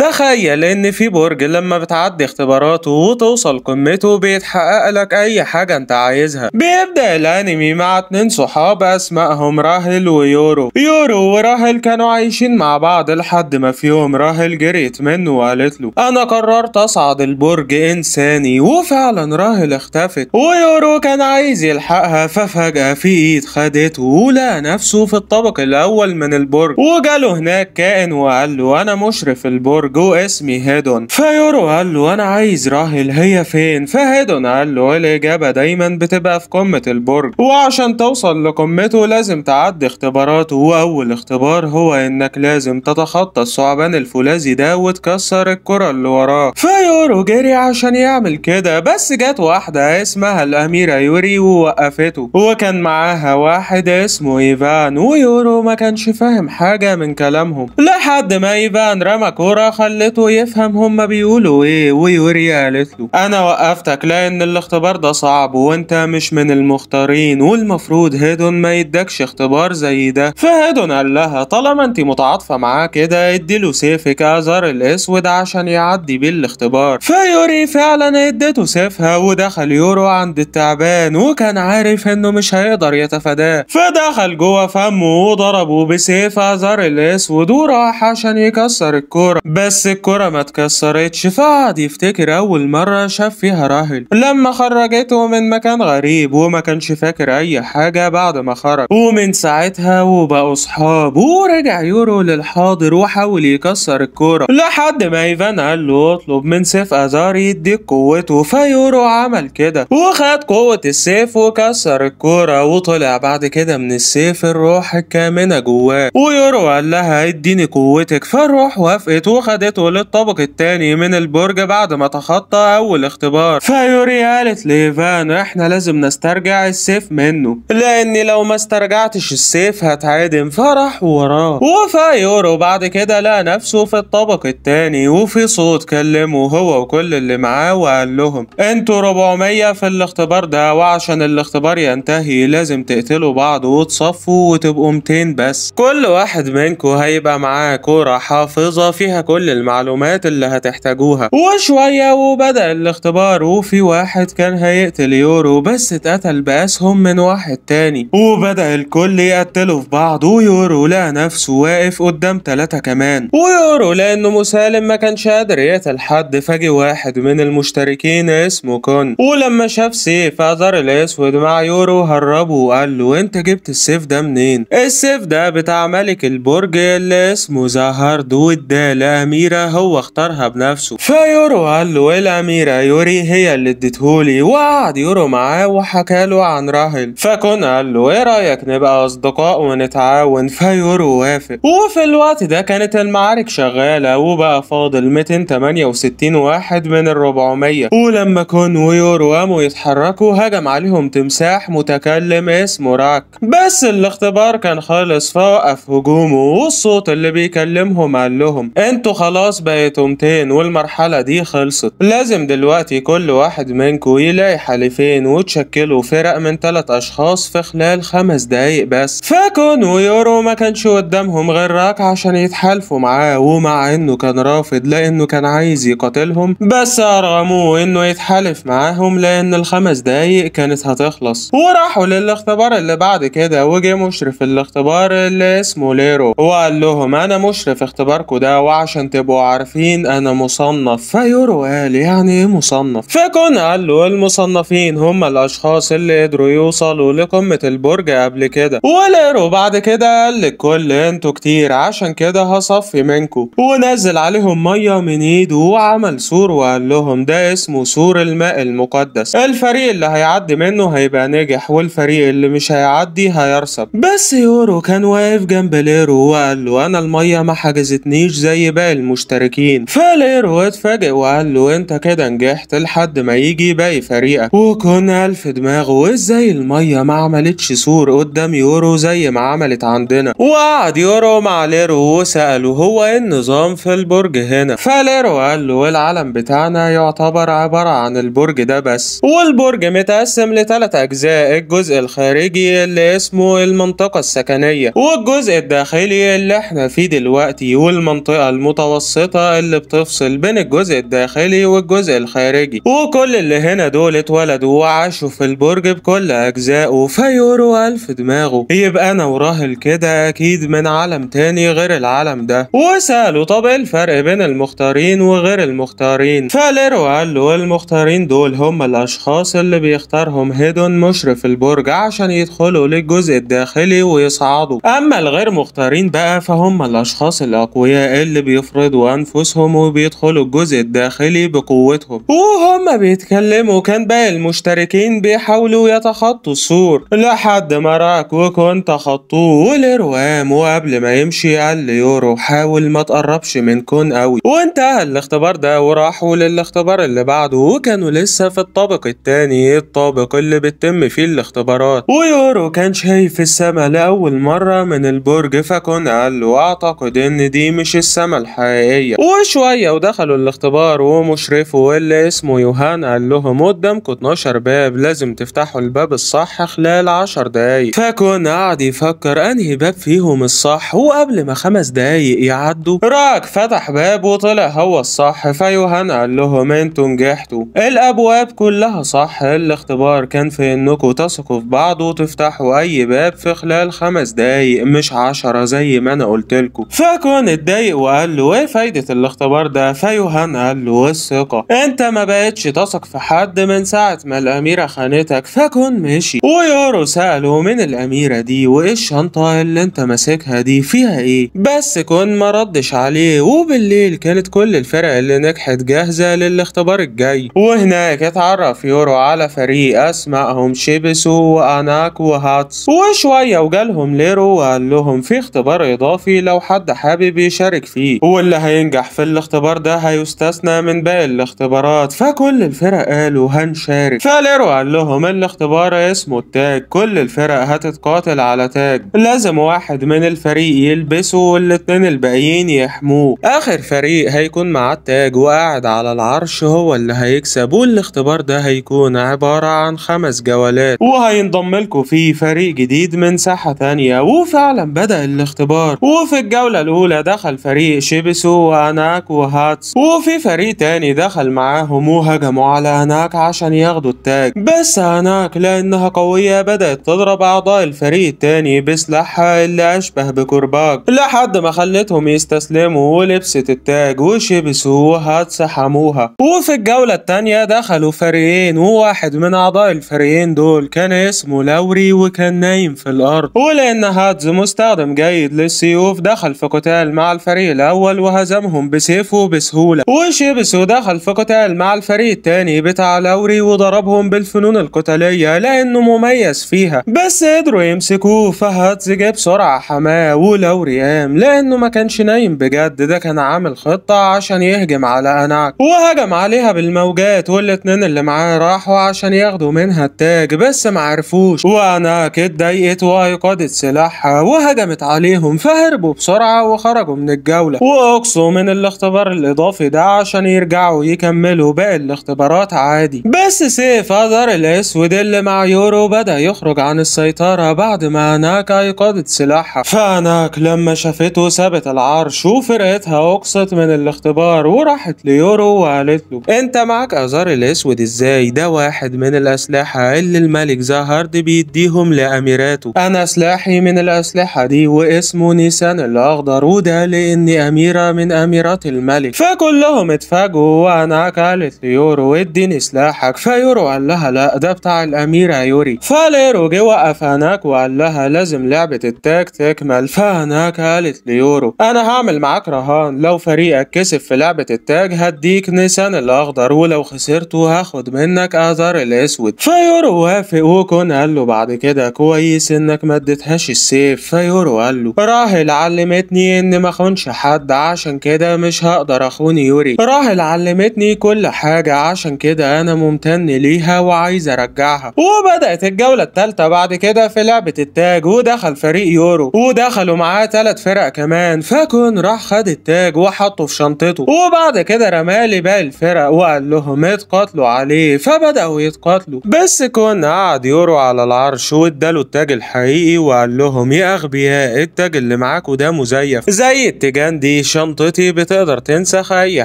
تخيل ان في برج لما بتعدي اختباراته وتوصل قمته بيتحقق لك اي حاجة انت عايزها بيبدأ الانمي مع اتنين صحاب اسمائهم راهل ويورو يورو وراهل كانوا عايشين مع بعض لحد ما في يوم راهل جريت منه وقالت له انا قررت اصعد البرج انساني وفعلا راهل اختفت ويورو كان عايز يلحقها ففجأة في ايد خدته ولقى نفسه في الطبق الاول من البرج وجاله هناك كائن وقال له انا مشرف البرج جو اسمي هيدون فيورو قال له أنا عايز راهل هي فين فهيدون قال له الإجابة دايما بتبقى في قمة البرج وعشان توصل لقمته لازم تعدي اختباراته وأول اختبار هو إنك لازم تتخطى الثعبان الفولاذي ده وتكسر الكرة اللي وراه فيورو جري عشان يعمل كده بس جت واحدة اسمها الأميرة يوري ووقفته وكان معاها واحد اسمه إيفان ويورو ما كانش فاهم حاجة من كلامهم لحد ما إيفان رمى كورة خليته يفهم هما بيقولوا ايه ويوري قالت له انا وقفتك لان الاختبار ده صعب وانت مش من المختارين والمفروض هيدون ما يدكش اختبار زي ده فهيدون قال لها طالما انت متعاطفه معاه كده ادي له سيفك ازر الاسود عشان يعدي بيه الاختبار فيوري فعلا اديته سيفها ودخل يورو عند التعبان وكان عارف انه مش هيقدر يتفاداه فدخل جوه فمه وضربه بسيف ازر الاسود وراح عشان يكسر الكوره بس الكرة ما اتكسرتش فقعد يفتكر أول مرة شاف فيها راهل لما خرجته من مكان غريب وما كانش فاكر أي حاجة بعد ما خرج ومن ساعتها وبقوا صحاب ورجع يورو للحاضر وحاول يكسر الكرة لحد ما ايفان قال له اطلب من سيف أزار يديك قوته فيورو عمل كده وخد قوة السيف وكسر الكرة وطلع بعد كده من السيف الروح الكامنة جواه ويورو قال لها اديني قوتك فالروح وافقت وخد خدته للطابق الثاني من البرج بعد ما تخطى أول اختبار فيوري قالت ليفان إحنا لازم نسترجع السيف منه لأني لو ما استرجعتش السيف هتعدم فرح وراه وفيورو بعد كده لقى نفسه في الطبق الثاني وفي صوت كلمه هو وكل اللي معاه وقال لهم انتوا 400 في الاختبار ده وعشان الاختبار ينتهي لازم تقتلوا بعض وتصفوا وتبقوا 200 بس كل واحد منكم هيبقى معاه كورة حافظة فيها كل كل المعلومات اللي هتحتاجوها وشوية وبدأ الاختبار وفي واحد كان هيقتل يورو بس اتقتل بأسهم من واحد تاني وبدأ الكل يقتلوا في بعض ويورو لقى نفسه واقف قدام تلاتة كمان ويورو لأنه مسالم ما كانش قادر يقتل حد فجي واحد من المشتركين اسمه كون ولما شاف سيف أزر الأسود مع يورو هربه وقال له انت جبت السيف ده منين السيف ده بتاع ملك البرج اللي اسمه زهرد واداه لأمير الأميرة هو اختارها بنفسه فيورو قال له الأميرة يوري هي اللي اديتهولي وقعد يورو معاه وحكى له عن راهل فكون قال له ايه رأيك نبقى أصدقاء ونتعاون فيورو وافق وفي الوقت ده كانت المعارك شغالة وبقى فاضل 268 واحد من ال 400 ولما كون ويورو قاموا يتحركوا هجم عليهم تمساح متكلم اسمه راك بس الاختبار كان خالص فوقف هجومه والصوت اللي بيكلمهم قال لهم انتوا خلاص بقيتوا 200 والمرحلة دي خلصت لازم دلوقتي كل واحد منكو يلاقي حليفين وتشكلوا فرق من تلات أشخاص في خلال خمس دقايق بس فاكون ويورو ما كانش قدامهم غير راك عشان يتحالفوا معاه ومع انه كان رافض لانه كان عايز يقاتلهم بس ارغموه انه يتحالف معاهم لان الخمس دقايق كانت هتخلص وراحوا للاختبار اللي بعد كده وجه مشرف الاختبار اللي اسمه ليرو وقال لهم انا مشرف اختباركم ده وعشان عشان تبقوا عارفين انا مصنف فيورو قال يعني ايه مصنف فكون قال له المصنفين هم الاشخاص اللي قدروا يوصلوا لقمة البرج قبل كده وليرو بعد كده قال للكل انتوا كتير عشان كده هصفي منكم ونزل عليهم مية من ايده وعمل سور وقال لهم ده اسمه سور الماء المقدس الفريق اللي هيعدي منه هيبقى نجح والفريق اللي مش هيعدي هيرسب بس يورو كان واقف جنب ليرو وقال له انا المية ما حجزتنيش زي باقي المشتركين فالير اتفاجئ وقال له انت كده نجحت لحد ما يجي باقي فريقك وكنا الف دماغه ازاي الميه ما عملتش سور قدام يورو زي ما عملت عندنا وقعد يورو مع ليرو وسأله هو ايه النظام في البرج هنا فليرو قال له العالم بتاعنا يعتبر عبارة عن البرج ده بس والبرج متقسم لثلاث أجزاء الجزء الخارجي اللي اسمه المنطقة السكنية والجزء الداخلي اللي احنا فيه دلوقتي والمنطقة المتوسطة المتوسطة اللي بتفصل بين الجزء الداخلي والجزء الخارجي وكل اللي هنا دول اتولدوا وعاشوا في البرج بكل أجزائه فيورو ألف دماغه يبقى أنا وراهل كده أكيد من عالم تاني غير العالم ده وسألوا طب إيه الفرق بين المختارين وغير المختارين فليرو قال له المختارين دول هم الأشخاص اللي بيختارهم هيدون مشرف البرج عشان يدخلوا للجزء الداخلي ويصعدوا أما الغير مختارين بقى فهم الأشخاص الأقوياء اللي بيفرقوا بيفرضوا أنفسهم وبيدخلوا الجزء الداخلي بقوتهم وهم بيتكلموا كان باقي المشتركين بيحاولوا يتخطوا السور لحد ما راك وكون تخطوه ولروام وقبل ما يمشي قال ليورو حاول ما تقربش من كون قوي وانتهى الاختبار ده وراحوا للاختبار اللي بعده وكانوا لسه في الطابق التاني الطابق اللي بتتم فيه الاختبارات ويورو كان شايف السما لأول مرة من البرج فكون قال له أعتقد إن دي مش السما الحقيقية حقيقية وشوية ودخلوا الاختبار ومشرفه واللي اسمه يوهان قال لهم قدامكم 12 باب لازم تفتحوا الباب الصح خلال 10 دقايق فكون قعد يفكر انهي باب فيهم الصح وقبل ما خمس دقايق يعدوا راك فتح باب وطلع هو الصح فيوهان قال لهم انتوا نجحتوا الابواب كلها صح الاختبار كان في انكم تثقوا في بعض وتفتحوا اي باب في خلال خمس دقايق مش 10 زي ما انا قلت لكم فكون اتضايق وقال له فايدة الاختبار ده فيوهان قال له والثقة انت ما بقتش تثق في حد من ساعة ما الاميرة خانتك فكن ماشي ويورو سأله من الاميرة دي وايه الشنطة اللي انت ماسكها دي فيها ايه بس كون ما ردش عليه وبالليل كانت كل الفرق اللي نجحت جاهزة للاختبار الجاي وهناك اتعرف يورو على فريق اسمائهم شيبسو واناك وهاتس وشوية وجالهم ليرو وقال لهم في اختبار اضافي لو حد حابب يشارك فيه واللي هينجح في الاختبار ده هيستثنى من باقي الاختبارات فكل الفرق قالوا هنشارك فاليرو قال لهم الاختبار اسمه التاج كل الفرق هتتقاتل على تاج لازم واحد من الفريق يلبسه والاتنين الباقيين يحموه اخر فريق هيكون مع التاج وقاعد على العرش هو اللي هيكسب والاختبار ده هيكون عبارة عن خمس جولات وهينضم لكم فيه فريق جديد من ساحة تانية وفعلا بدأ الاختبار وفي الجولة الأولى دخل فريق شيب لويس وأناك وهاتس وفي فريق تاني دخل معاهم وهجموا على أناك عشان ياخدوا التاج بس أناك لأنها قوية بدأت تضرب أعضاء الفريق التاني بسلاحها اللي أشبه بكرباج لحد ما خلتهم يستسلموا ولبست التاج وشبسوا وهاتس حموها وفي الجولة التانية دخلوا فريقين وواحد من أعضاء الفريقين دول كان اسمه لوري وكان نايم في الأرض ولأن هاتس مستخدم جيد للسيوف دخل في قتال مع الفريق الأول وهزمهم بسيفه بسهولة وشيبس دخل في قتال مع الفريق التاني بتاع لوري وضربهم بالفنون القتالية لأنه مميز فيها بس قدروا يمسكوه فهاتز جه بسرعة حماه ولوري قام لأنه ما كانش نايم بجد ده كان عامل خطة عشان يهجم على أناك وهجم عليها بالموجات والاتنين اللي معاه راحوا عشان ياخدوا منها التاج بس معرفوش وأناك اتضايقت وأيقظت سلاحها وهجمت عليهم فهربوا بسرعة وخرجوا من الجولة اقصوا من الاختبار الاضافي ده عشان يرجعوا يكملوا باقي الاختبارات عادي بس سيف اذر الاسود اللي مع يورو بدا يخرج عن السيطرة بعد ما هناك ايقادت سلاحها فهناك لما شافته سابت العرش وفرقتها اقصت من الاختبار وراحت ليورو وقالت له انت معك ازار الاسود ازاي ده واحد من الاسلحة اللي الملك زهرد بيديهم لاميراته انا سلاحي من الاسلحة دي واسمه نيسان الاخضر وده لاني امير كبيرة من أميرات الملك فكلهم اتفاجوا وأنا قالت ليورو اديني سلاحك فيورو قال لها لا ده بتاع الأميرة يوري فليرو جه وقف هناك وقال لها لازم لعبة التاج تكمل فأنا قالت ليورو أنا هعمل معاك رهان لو فريقك كسب في لعبة التاج هديك نيسان الأخضر ولو خسرته هاخد منك أزار الأسود فيورو وافق وكون قال له بعد كده كويس إنك ما اديتهاش السيف فيورو قال له راهل علمتني إني ما أخونش حد عشان كده مش هقدر اخون يوري راهل علمتني كل حاجة عشان كده انا ممتن ليها وعايز ارجعها وبدأت الجولة التالتة بعد كده في لعبة التاج ودخل فريق يورو ودخلوا معاه تلات فرق كمان فكون راح خد التاج وحطه في شنطته وبعد كده رمالي باقي الفرق وقال لهم اتقاتلوا عليه فبدأوا يتقاتلوا بس كون قعد يورو على العرش واداله التاج الحقيقي وقال لهم يا اغبياء التاج اللي معاكوا ده مزيف زي التيجان دي شنطتي بتقدر تنسخ أي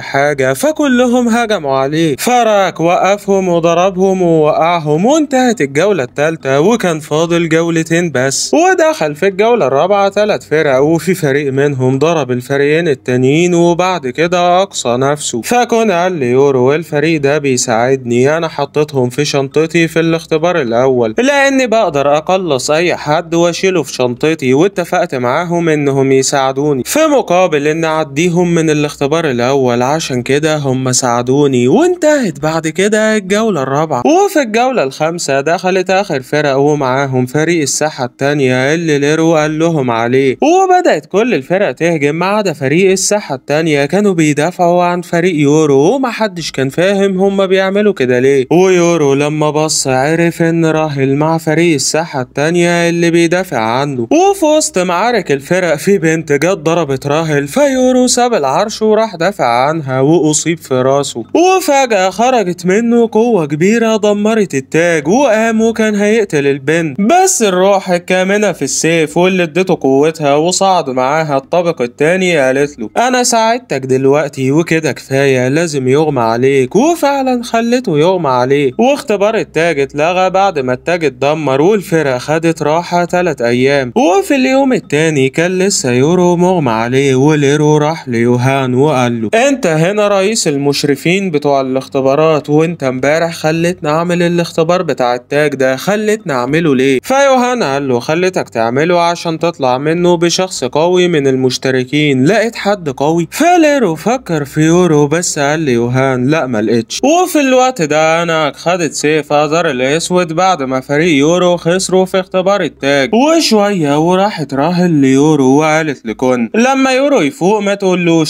حاجة فكلهم هجموا عليه فراك وقفهم وضربهم ووقعهم وانتهت الجولة التالتة وكان فاضل جولتين بس ودخل في الجولة الرابعة ثلاث فرق وفي فريق منهم ضرب الفريقين التانيين وبعد كده أقصى نفسه فكون قال ليورو والفريق ده بيساعدني أنا حطيتهم في شنطتي في الاختبار الأول لأني بقدر أقلص أي حد وأشيله في شنطتي واتفقت معاهم إنهم يساعدوني في مقابل إن أعديهم من الاختبار الأول عشان كده هم ساعدوني وانتهت بعد كده الجولة الرابعة وفي الجولة الخامسة دخلت آخر فرق ومعاهم فريق الساحة التانية اللي ليرو قال لهم عليه وبدأت كل الفرق تهجم ما عدا فريق الساحة التانية كانوا بيدافعوا عن فريق يورو ومحدش كان فاهم هم بيعملوا كده ليه ويورو لما بص عرف إن راهل مع فريق الساحة التانية اللي بيدافع عنه وفي وسط معارك الفرق في بنت جت ضربت راهل فيورو دكتور ساب العرش وراح دافع عنها وأصيب في راسه وفجأة خرجت منه قوة كبيرة دمرت التاج وقام وكان هيقتل البنت بس الروح الكامنة في السيف واللي اديته قوتها وصعد معاها الطابق التاني قالت له أنا ساعدتك دلوقتي وكده كفاية لازم يغمى عليك وفعلا خلته يغمى عليه واختبار التاج اتلغى بعد ما التاج اتدمر والفرقة خدت راحة تلات أيام وفي اليوم التاني كان لسه يورو مغمى عليه وليرو راح ليوهان وقال له انت هنا رئيس المشرفين بتوع الاختبارات وانت امبارح خلتنا اعمل الاختبار بتاع التاج ده خلتنا اعمله ليه فيوهان قال له خلتك تعمله عشان تطلع منه بشخص قوي من المشتركين لقيت حد قوي فاليرو فكر في يورو بس قال ليوهان لا ما لقيتش وفي الوقت ده انا خدت سيف ازر الاسود بعد ما فريق يورو خسروا في اختبار التاج وشويه وراحت راهل ليورو وقالت لكون لما يورو يفوق ما تقول له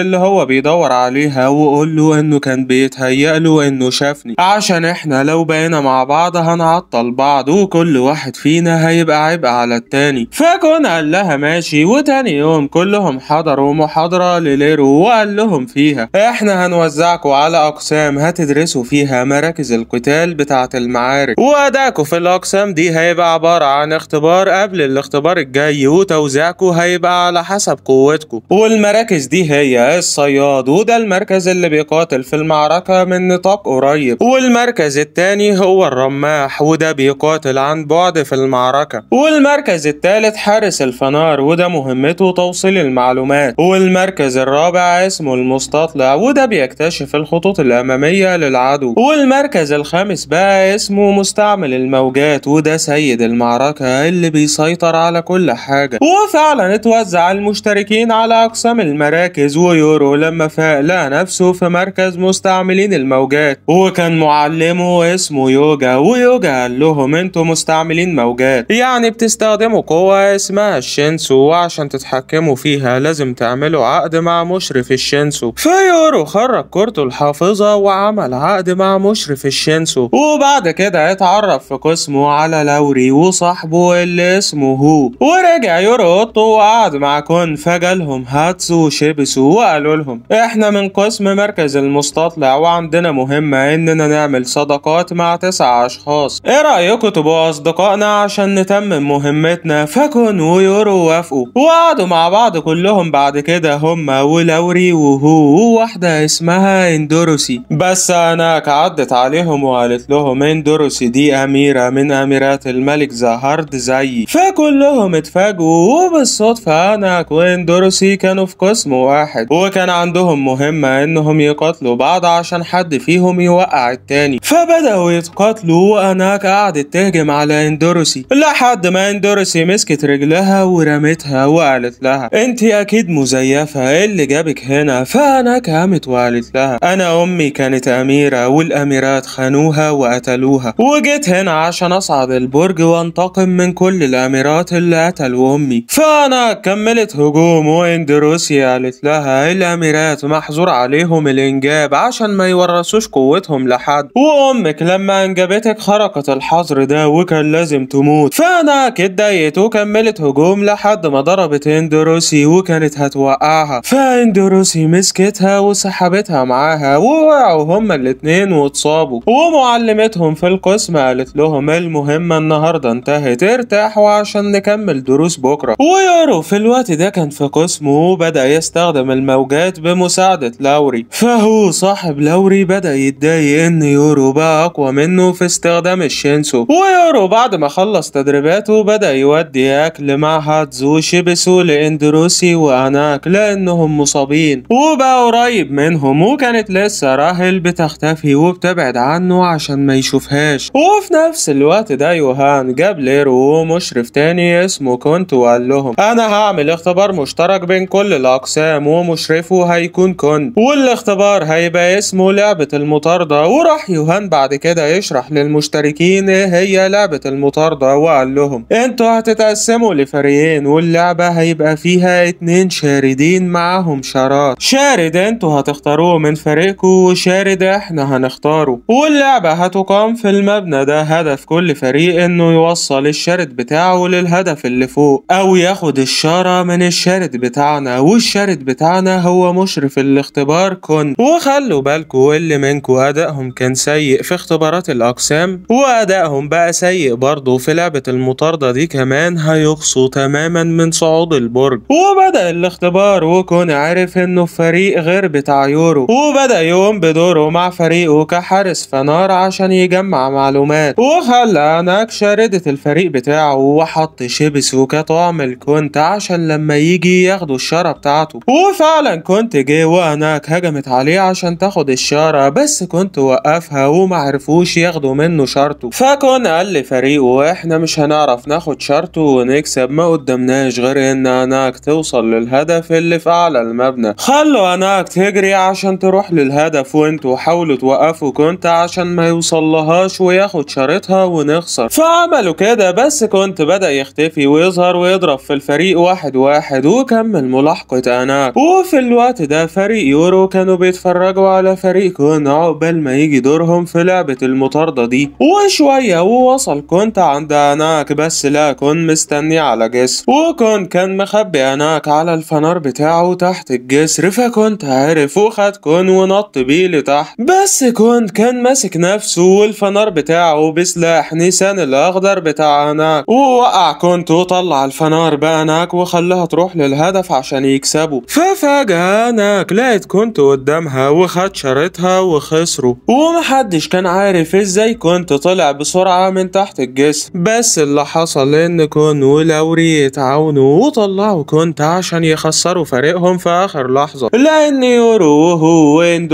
اللي هو بيدور عليها وقول له انه كان بيتهيأ له انه شافني عشان احنا لو بقينا مع بعض هنعطل بعض وكل واحد فينا هيبقى عبء على التاني فكون قال لها ماشي وتاني يوم كلهم حضروا محاضرة لليرو وقال لهم فيها احنا هنوزعكوا على اقسام هتدرسوا فيها مراكز القتال بتاعة المعارك واداكوا في الاقسام دي هيبقى عبارة عن اختبار قبل الاختبار الجاي وتوزيعكوا هيبقى على حسب قوتكوا والمراكز دي هي الصياد وده المركز اللي بيقاتل في المعركة من نطاق قريب والمركز التاني هو الرماح وده بيقاتل عن بعد في المعركة والمركز التالت حارس الفنار وده مهمته توصيل المعلومات والمركز الرابع اسمه المستطلع وده بيكتشف الخطوط الأمامية للعدو والمركز الخامس بقى اسمه مستعمل الموجات وده سيد المعركة اللي بيسيطر على كل حاجة وفعلا اتوزع المشتركين على أقسام المراكز ويورو لما فاق لقى نفسه في مركز مستعملين الموجات وكان معلمه اسمه يوجا ويوجا قال لهم انتوا مستعملين موجات يعني بتستخدموا قوة اسمها الشينسو وعشان تتحكموا فيها لازم تعملوا عقد مع مشرف الشينسو فيورو خرج كورته الحافظة وعمل عقد مع مشرف الشينسو وبعد كده اتعرف في قسمه على لوري وصاحبه اللي اسمه هو ورجع يورو اوضته وقعد مع كون فجالهم هاتسو شيبسو وقالوا لهم احنا من قسم مركز المستطلع وعندنا مهمة اننا نعمل صداقات مع تسع اشخاص ايه رأيكم تبقوا اصدقائنا عشان نتمم مهمتنا فكن ويورو وافقوا وقعدوا مع بعض كلهم بعد كده هما ولوري وهو وواحدة اسمها اندوروسي بس انا عدت عليهم وقالت لهم اندوروسي دي اميرة من اميرات الملك زهارد زيي فكلهم اتفاجئوا وبالصدفة اناك واندوروسي كانوا في قسم واحد وكان عندهم مهمة انهم يقاتلوا بعض عشان حد فيهم يوقع التاني فبدأوا يتقاتلوا واناك قعدت تهجم على اندورسي لحد ما اندورسي مسكت رجلها ورمتها وقالت لها انت اكيد مزيفة ايه اللي جابك هنا فاناك قامت وقالت لها انا امي كانت اميرة والاميرات خانوها وقتلوها وجيت هنا عشان اصعد البرج وانتقم من كل الاميرات اللي قتلوا امي فانا كملت هجوم وإن جند روسيا قالت لها الاميرات محظور عليهم الانجاب عشان ما يورثوش قوتهم لحد وامك لما انجبتك خرقت الحظر ده وكان لازم تموت فانا اتضايقت وكملت هجوم لحد ما ضربت اندروسي وكانت هتوقعها فاندروسي مسكتها وسحبتها معاها ووقعوا هما الاتنين واتصابوا ومعلمتهم في القسم قالت لهم المهمة النهاردة انتهت ارتاحوا عشان نكمل دروس بكرة ويارو في الوقت ده كان في قسمه أنه بدأ يستخدم الموجات بمساعدة لاوري فهو صاحب لاوري بدأ يتضايق إن يورو بقى أقوى منه في استخدام الشينسو ويورو بعد ما خلص تدريباته بدأ يودي أكل مع هاتزوشي شيبسو لإندروسي وأناك لأنهم مصابين وبقى قريب منهم وكانت لسه راهل بتختفي وبتبعد عنه عشان ما يشوفهاش وفي نفس الوقت ده يوهان جاب ليرو ومشرف تاني اسمه كنت وقال لهم أنا هعمل اختبار مشترك بين كل الأقسام ومشرفه هيكون كون والاختبار هيبقى اسمه لعبة المطاردة وراح يوهان بعد كده يشرح للمشتركين ايه هي لعبة المطاردة وقال لهم انتوا هتتقسموا لفريقين واللعبة هيبقى فيها اتنين شاردين معاهم شارات شارد انتوا هتختاروه من فريقكم وشارد احنا هنختاره واللعبة هتقام في المبنى ده هدف كل فريق انه يوصل الشارد بتاعه للهدف اللي فوق او ياخد الشارة من الشارد بتاعنا بتاعنا والشارد بتاعنا هو مشرف الاختبار كن وخلوا بالكم واللي منكم أدائهم كان سيء في اختبارات الأقسام وأدائهم بقى سيء برضه في لعبة المطاردة دي كمان هيقصوا تماما من صعود البرج وبدأ الاختبار وكون عارف إنه فريق غير بتاع يورو وبدأ يقوم بدوره مع فريقه كحارس فنار عشان يجمع معلومات وخلى هناك شاردة الفريق بتاعه وحط شيبس وكطعم الكونت عشان لما يجي ياخدوا والشارة بتاعته وفعلا كنت جه وهناك هجمت عليه عشان تاخد الشارة بس كنت وقفها ومعرفوش ياخدوا منه شارته فكون قال لفريقه احنا مش هنعرف ناخد شارته ونكسب ما قدامناش غير ان هناك توصل للهدف اللي في اعلى المبنى خلوا هناك تجري عشان تروح للهدف وانتوا حاولوا توقفوا كنت عشان ما يوصلهاش وياخد شارتها ونخسر فعملوا كده بس كنت بدأ يختفي ويظهر ويضرب في الفريق واحد واحد وكمل الملاحقة هناك وفي الوقت ده فريق يورو كانوا بيتفرجوا على فريق كون عقبال ما يجي دورهم في لعبة المطاردة دي وشوية ووصل كنت عند آناك بس لا كون مستني على جسر وكون كان مخبي آناك على الفنار بتاعه تحت الجسر فكنت عرف وخد كون ونط بيه لتحت بس كون كان ماسك نفسه والفنار بتاعه بسلاح نيسان الأخضر بتاع آناك ووقع كونت وطلع الفنار هناك وخلاها تروح للهدف عشان يكسبوا ففاجأنا كلايت لقيت كنت قدامها وخد شريطها وخسروا ومحدش كان عارف ازاي كنت طلع بسرعة من تحت الجسر بس اللي حصل ان كون ولوري اتعاونوا وطلعوا كنت عشان يخسروا فريقهم في آخر لحظة لأن يورو وهو وين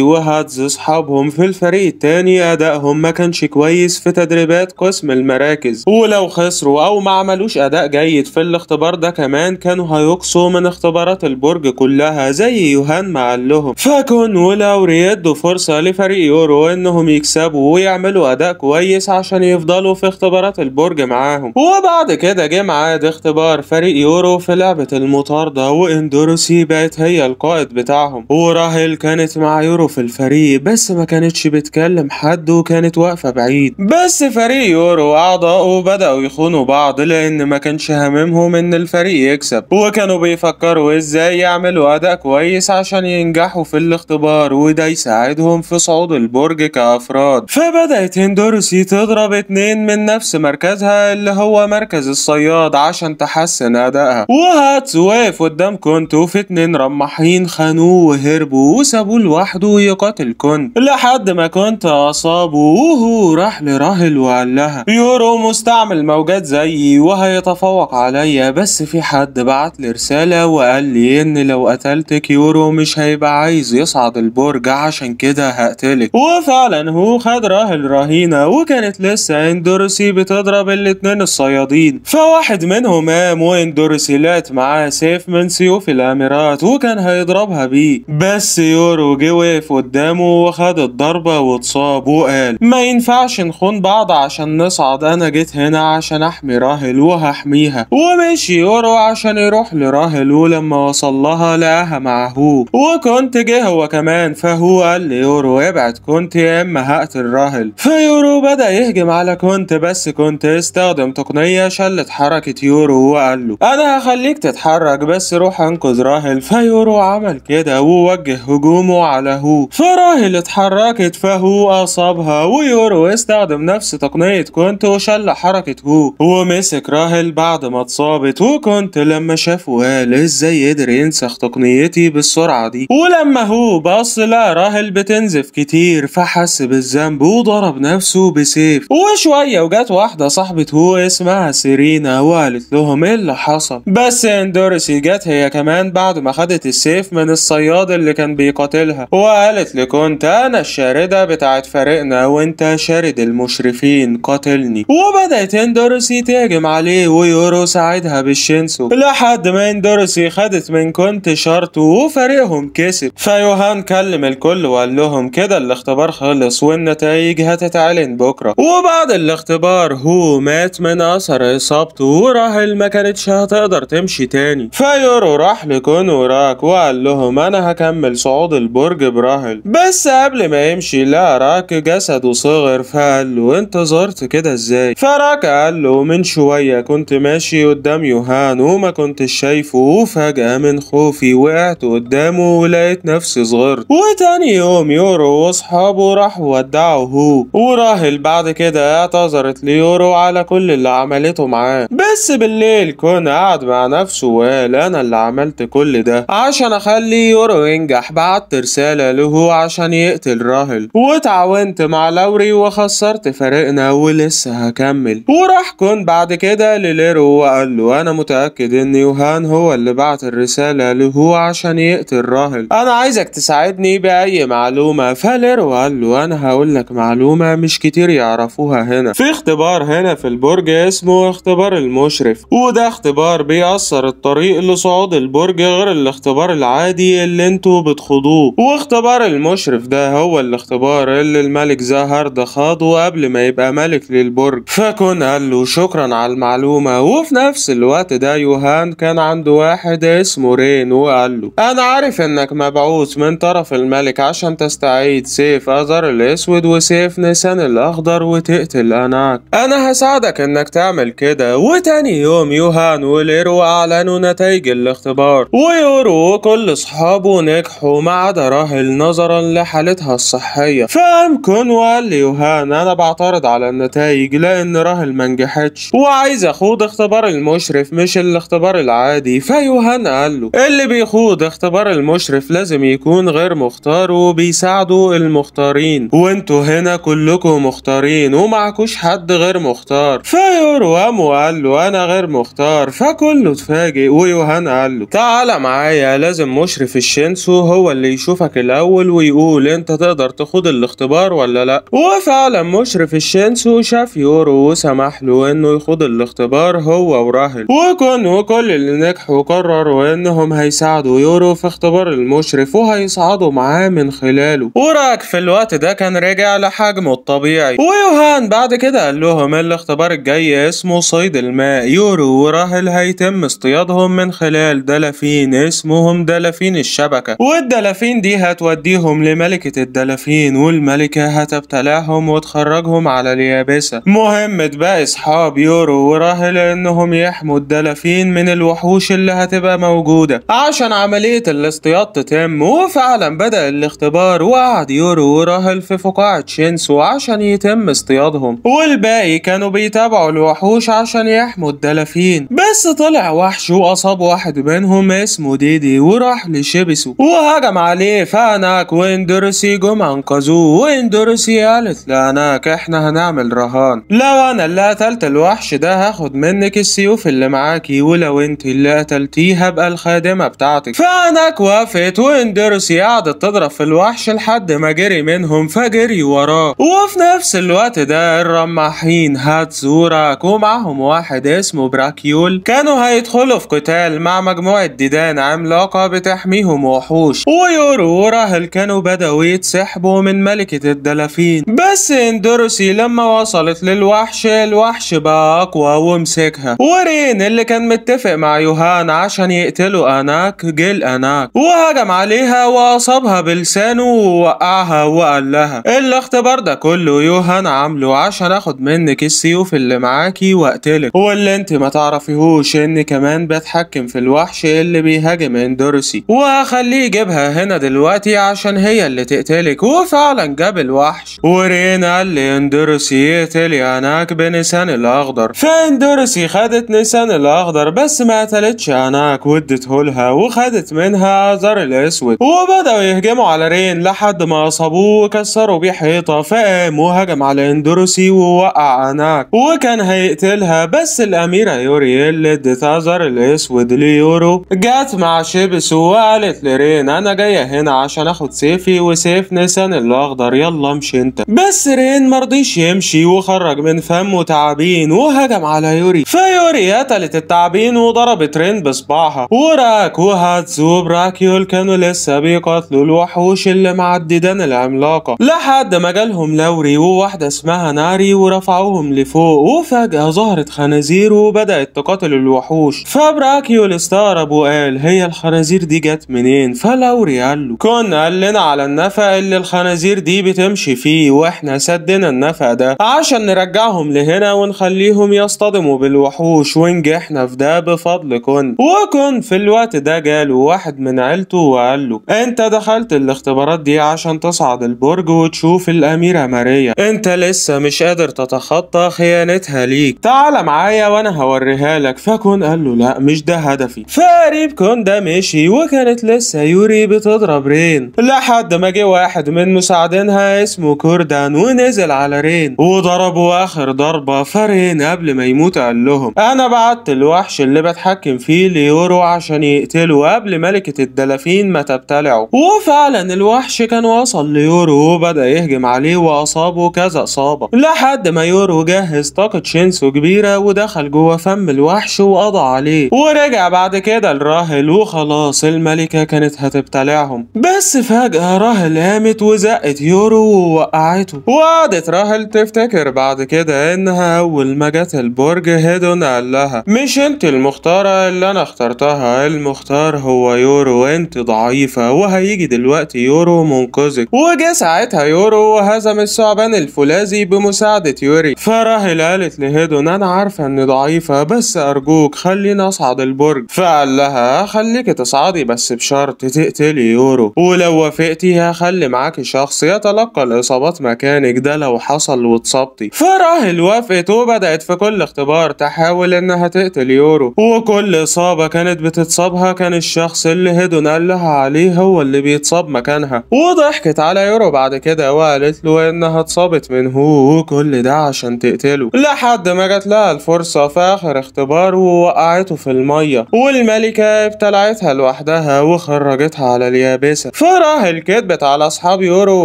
وهاتز أصحابهم في الفريق التاني أدائهم ما كانش كويس في تدريبات قسم المراكز ولو خسروا أو ما عملوش أداء جيد في الاختبار ده كمان كانوا هيقصوا من اختبارات البرج كلها زي يوهان ما قال لهم فاكون ولو ريدوا فرصة لفريق يورو انهم يكسبوا ويعملوا اداء كويس عشان يفضلوا في اختبارات البرج معاهم وبعد كده جه معاد اختبار فريق يورو في لعبة المطاردة واندروسي بقت هي القائد بتاعهم وراهل كانت مع يورو في الفريق بس ما كانتش بتكلم حد وكانت واقفة بعيد بس فريق يورو اعضاءه بدأوا يخونوا بعض لان ما كانش هممهم ان الفريق يكسب وكانوا بيف يفكروا ازاي يعملوا اداء كويس عشان ينجحوا في الاختبار وده يساعدهم في صعود البرج كافراد فبدأت هندورسي تضرب اتنين من نفس مركزها اللي هو مركز الصياد عشان تحسن ادائها وهاتس واقف قدام كونتو في اتنين رماحين خانوه وهربوا وسابوه لوحده يقاتل كونت لحد ما كنت اصابه وهو راح لراهل وقال لها يورو مستعمل موجات زيي وهيتفوق عليا بس في حد بعت لي رسالة تعالى وقال لي ان لو قتلت كيورو مش هيبقى عايز يصعد البرج عشان كده هقتلك وفعلا هو خد راه الرهينة وكانت لسه اندورسي بتضرب الاتنين الصيادين فواحد منهم قام واندورسي لات معاه سيف من سيوف الاميرات وكان هيضربها بيه بس يورو جه وقف قدامه وخد الضربة واتصاب وقال ما ينفعش نخون بعض عشان نصعد انا جيت هنا عشان احمي راهل وهحميها ومشي يورو عشان يروح لراهل حلو لما وصل لها لقاها معه وكنت جه هو كمان فهو قال ليورو ابعد كنت يا اما هقتل راهل فيورو بدا يهجم على كنت بس كنت استخدم تقنيه شلت حركه يورو وقال له انا هخليك تتحرك بس روح انقذ راهل فيورو عمل كده ووجه هجومه على هو فراهل اتحركت فهو اصابها ويورو استخدم نفس تقنيه كنت وشل حركه هو ومسك راهل بعد ما اتصابت وكنت لما شافه قال ازاي قدر ينسخ تقنيتي بالسرعة دي ولما هو بص لقى راهل بتنزف كتير فحس بالذنب وضرب نفسه بسيف وشوية وجت واحدة صاحبة هو اسمها سيرينا وقالت لهم ايه اللي حصل بس اندورسي جت هي كمان بعد ما خدت السيف من الصياد اللي كان بيقاتلها وقالت لكنت انا الشاردة بتاعت فريقنا وانت شارد المشرفين قاتلني وبدأت اندورسي تهجم عليه ويورو ساعدها بالشنسو لحد ما اندورسي تشيلسي خدت من كنت شرط وفريقهم كسب فيوهان كلم الكل وقال لهم كده الاختبار خلص والنتائج هتتعلن بكره وبعد الاختبار هو مات من اثر اصابته وراهل ما كانتش هتقدر تمشي تاني فيورو راح لكونوراك وقال لهم انا هكمل صعود البرج براهل بس قبل ما يمشي لقى راك جسده صغر فقال له انت زرت كده ازاي فراك قال له من شويه كنت ماشي قدام يوهان وما كنتش شايفه وفجأة من خوفي وقعت قدامه ولقيت نفسي صغرت وتاني يوم يورو واصحابه راح ودعوه هو وراهل بعد كده اعتذرت ليورو على كل اللي عملته معاه بس بالليل كون قعد مع نفسه وقال انا اللي عملت كل ده عشان اخلي يورو ينجح بعت رسالة له عشان يقتل راهل وتعاونت مع لوري وخسرت فريقنا ولسه هكمل وراح كون بعد كده لليرو وقال له انا متأكد ان يوهان هو هو اللي بعت الرسالة له عشان يقتل راهل أنا عايزك تساعدني بأي معلومة فاليرو قال له أنا هقول لك معلومة مش كتير يعرفوها هنا في اختبار هنا في البرج اسمه اختبار المشرف وده اختبار بيأثر الطريق لصعود البرج غير الاختبار العادي اللي انتوا بتخوضوه واختبار المشرف ده هو الاختبار اللي الملك زهرد خاضه قبل ما يبقى ملك للبرج فكون قال له شكرا على المعلومة وفي نفس الوقت ده يوهان كان عنده واحد اسمه رين وقال له انا عارف انك مبعوث من طرف الملك عشان تستعيد سيف ازر الاسود وسيف نيسان الاخضر وتقتل اناك انا هساعدك انك تعمل كده وتاني يوم يوهان وليرو اعلنوا نتائج الاختبار ويورو وكل اصحابه نجحوا ما عدا راهل نظرا لحالتها الصحية فقام كون وقال ليوهان انا بعترض على النتائج لان راهل منجحتش وعايز اخوض اختبار المشرف مش الاختبار العادي فيوهان قال له اللي بيخوض اختبار المشرف لازم يكون غير مختار وبيساعدوا المختارين وانتوا هنا كلكم مختارين ومعكوش حد غير مختار فيروام قال له انا غير مختار فكله اتفاجئ ويوهان قال له تعالى معايا لازم مشرف الشينسو هو اللي يشوفك الاول ويقول انت تقدر تخوض الاختبار ولا لا وفعلا مشرف الشينسو شاف يورو وسمح له انه يخوض الاختبار هو وراهل وكانوا كل اللي نجحوا وقرروا انهم هيساعدوا يورو في اختبار المشرف وهيصعدوا معاه من خلاله وراك في الوقت ده كان رجع لحجمه الطبيعي ويوهان بعد كده قال لهم الاختبار الجاي اسمه صيد الماء يورو وراهل هيتم اصطيادهم من خلال دلافين اسمهم دلافين الشبكة والدلافين دي هتوديهم لملكة الدلافين والملكة هتبتلعهم وتخرجهم على اليابسة مهمة بقى اصحاب يورو وراهل انهم يحموا الدلافين من الوحوش اللي كلها تبقى موجودة عشان عملية الاصطياد تتم وفعلا بدأ الاختبار وقعد يورو وراهل في فقاعة شينسو عشان يتم اصطيادهم والباقي كانوا بيتابعوا الوحوش عشان يحموا الدلافين بس طلع وحش وأصاب واحد منهم اسمه ديدي وراح لشيبسو وهجم عليه فأناك واندرسي جم أنقذوه واندرسي قالت لأناك احنا هنعمل رهان لو أنا اللي قتلت الوحش ده هاخد منك السيوف اللي معاكي ولو انت اللي قتلت قتلتيها هبقى الخادمه بتاعتك فانك وافت واندرسي قعدت تضرب في الوحش لحد ما جري منهم فجري وراه وفي نفس الوقت ده الرماحين زورك ومعهم واحد اسمه براكيول كانوا هيدخلوا في قتال مع مجموعه ديدان عملاقه بتحميهم وحوش ويورو وراهل كانوا بدأوا يتسحبوا من ملكة الدلافين بس اندروسي لما وصلت للوحش الوحش بقى أقوى ومسكها ورين اللي كان متفق مع يوهانا عشان يقتلوا أناك جيل أناك وهجم عليها وأصابها بلسانه ووقعها وقال لها الاختبار ده كله يوهان عامله عشان اخد منك السيوف اللي معاكي واقتلك واللي انت ما تعرفيهوش اني كمان بتحكم في الوحش اللي بيهاجم اندورسي وهخليه يجيبها هنا دلوقتي عشان هي اللي تقتلك وفعلا جاب الوحش ورينا قال اندورسي يقتل اناك بنسان الاخضر فاندورسي خدت نسان الاخضر بس ما قتلتش شأناك وادته لها وخدت منها زر الأسود وبدأوا يهجموا على رين لحد ما أصابوه وكسروا بيه حيطة فقام وهجم على اندروسي ووقع أناك وكان هيقتلها بس الأميرة يوري اللي ادتها زر الأسود ليورو جات مع شيبس وقالت لرين أنا جاية هنا عشان آخد سيفي وسيف نسان الأخضر يلا امشي أنت بس رين مرضيش يمشي وخرج من فمه تعابين وهجم على يوري فيوري قتلت التعابين وضربت رين كان بصباعها وراك وهاتس وبراكيول كانوا لسه بيقاتلوا الوحوش اللي معددان العملاقة لحد ما جالهم لوري وواحدة اسمها ناري ورفعوهم لفوق وفجأة ظهرت خنازير وبدأت تقاتل الوحوش فبراكيول استغرب وقال هي الخنازير دي جت منين فلوري قال له كنا قال لنا على النفق اللي الخنازير دي بتمشي فيه واحنا سدنا النفق ده عشان نرجعهم لهنا ونخليهم يصطدموا بالوحوش ونجحنا في ده بفضل كنا وكان في الوقت ده جاله واحد من عيلته وقال له انت دخلت الاختبارات دي عشان تصعد البرج وتشوف الاميرة ماريا انت لسه مش قادر تتخطى خيانتها ليك تعال معايا وانا هوريها لك فكون قال له لا مش ده هدفي فقريب كون ده مشي وكانت لسه يوري بتضرب رين لحد ما جه واحد من مساعدينها اسمه كوردان ونزل على رين وضربوا اخر ضربة فرين قبل ما يموت قال لهم انا بعت الوحش اللي بتحكم فيه يورو عشان يقتله قبل ملكة الدلافين ما تبتلعه وفعلا الوحش كان وصل ليورو وبدأ يهجم عليه وأصابه كذا إصابة لحد ما يورو جهز طاقة شينسو كبيرة ودخل جوه فم الوحش وقضى عليه ورجع بعد كده لراهل وخلاص الملكة كانت هتبتلعهم بس فجأة راهل قامت وزقت يورو ووقعته وقعدت راهل تفتكر بعد كده إنها أول ما جت البرج هيدون قال لها مش أنت المختارة اللي انا اخترتها المختار هو يورو وانت ضعيفة وهيجي دلوقتي يورو منقذك وجا ساعتها يورو وهزم الثعبان الفولاذي بمساعدة يوري فراهل قالت لهيدون انا عارفة اني ضعيفة بس ارجوك خليني اصعد البرج فقال لها خليك تصعدي بس بشرط تقتلي يورو ولو وافقتي هخلي معاكي شخص يتلقى الاصابات مكانك ده لو حصل واتصبتي فراهل وافقت وبدأت في كل اختبار تحاول انها تقتل يورو وكل إصابة كانت بتتصابها كان الشخص اللي هيدو نقلها عليه هو اللي بيتصاب مكانها وضحكت على يورو بعد كده وقالت له إنها اتصابت من هو كل ده عشان تقتله لحد ما جت لها الفرصة في آخر اختبار ووقعته في المية والملكة ابتلعتها لوحدها وخرجتها على اليابسة فراح كدبت على أصحاب يورو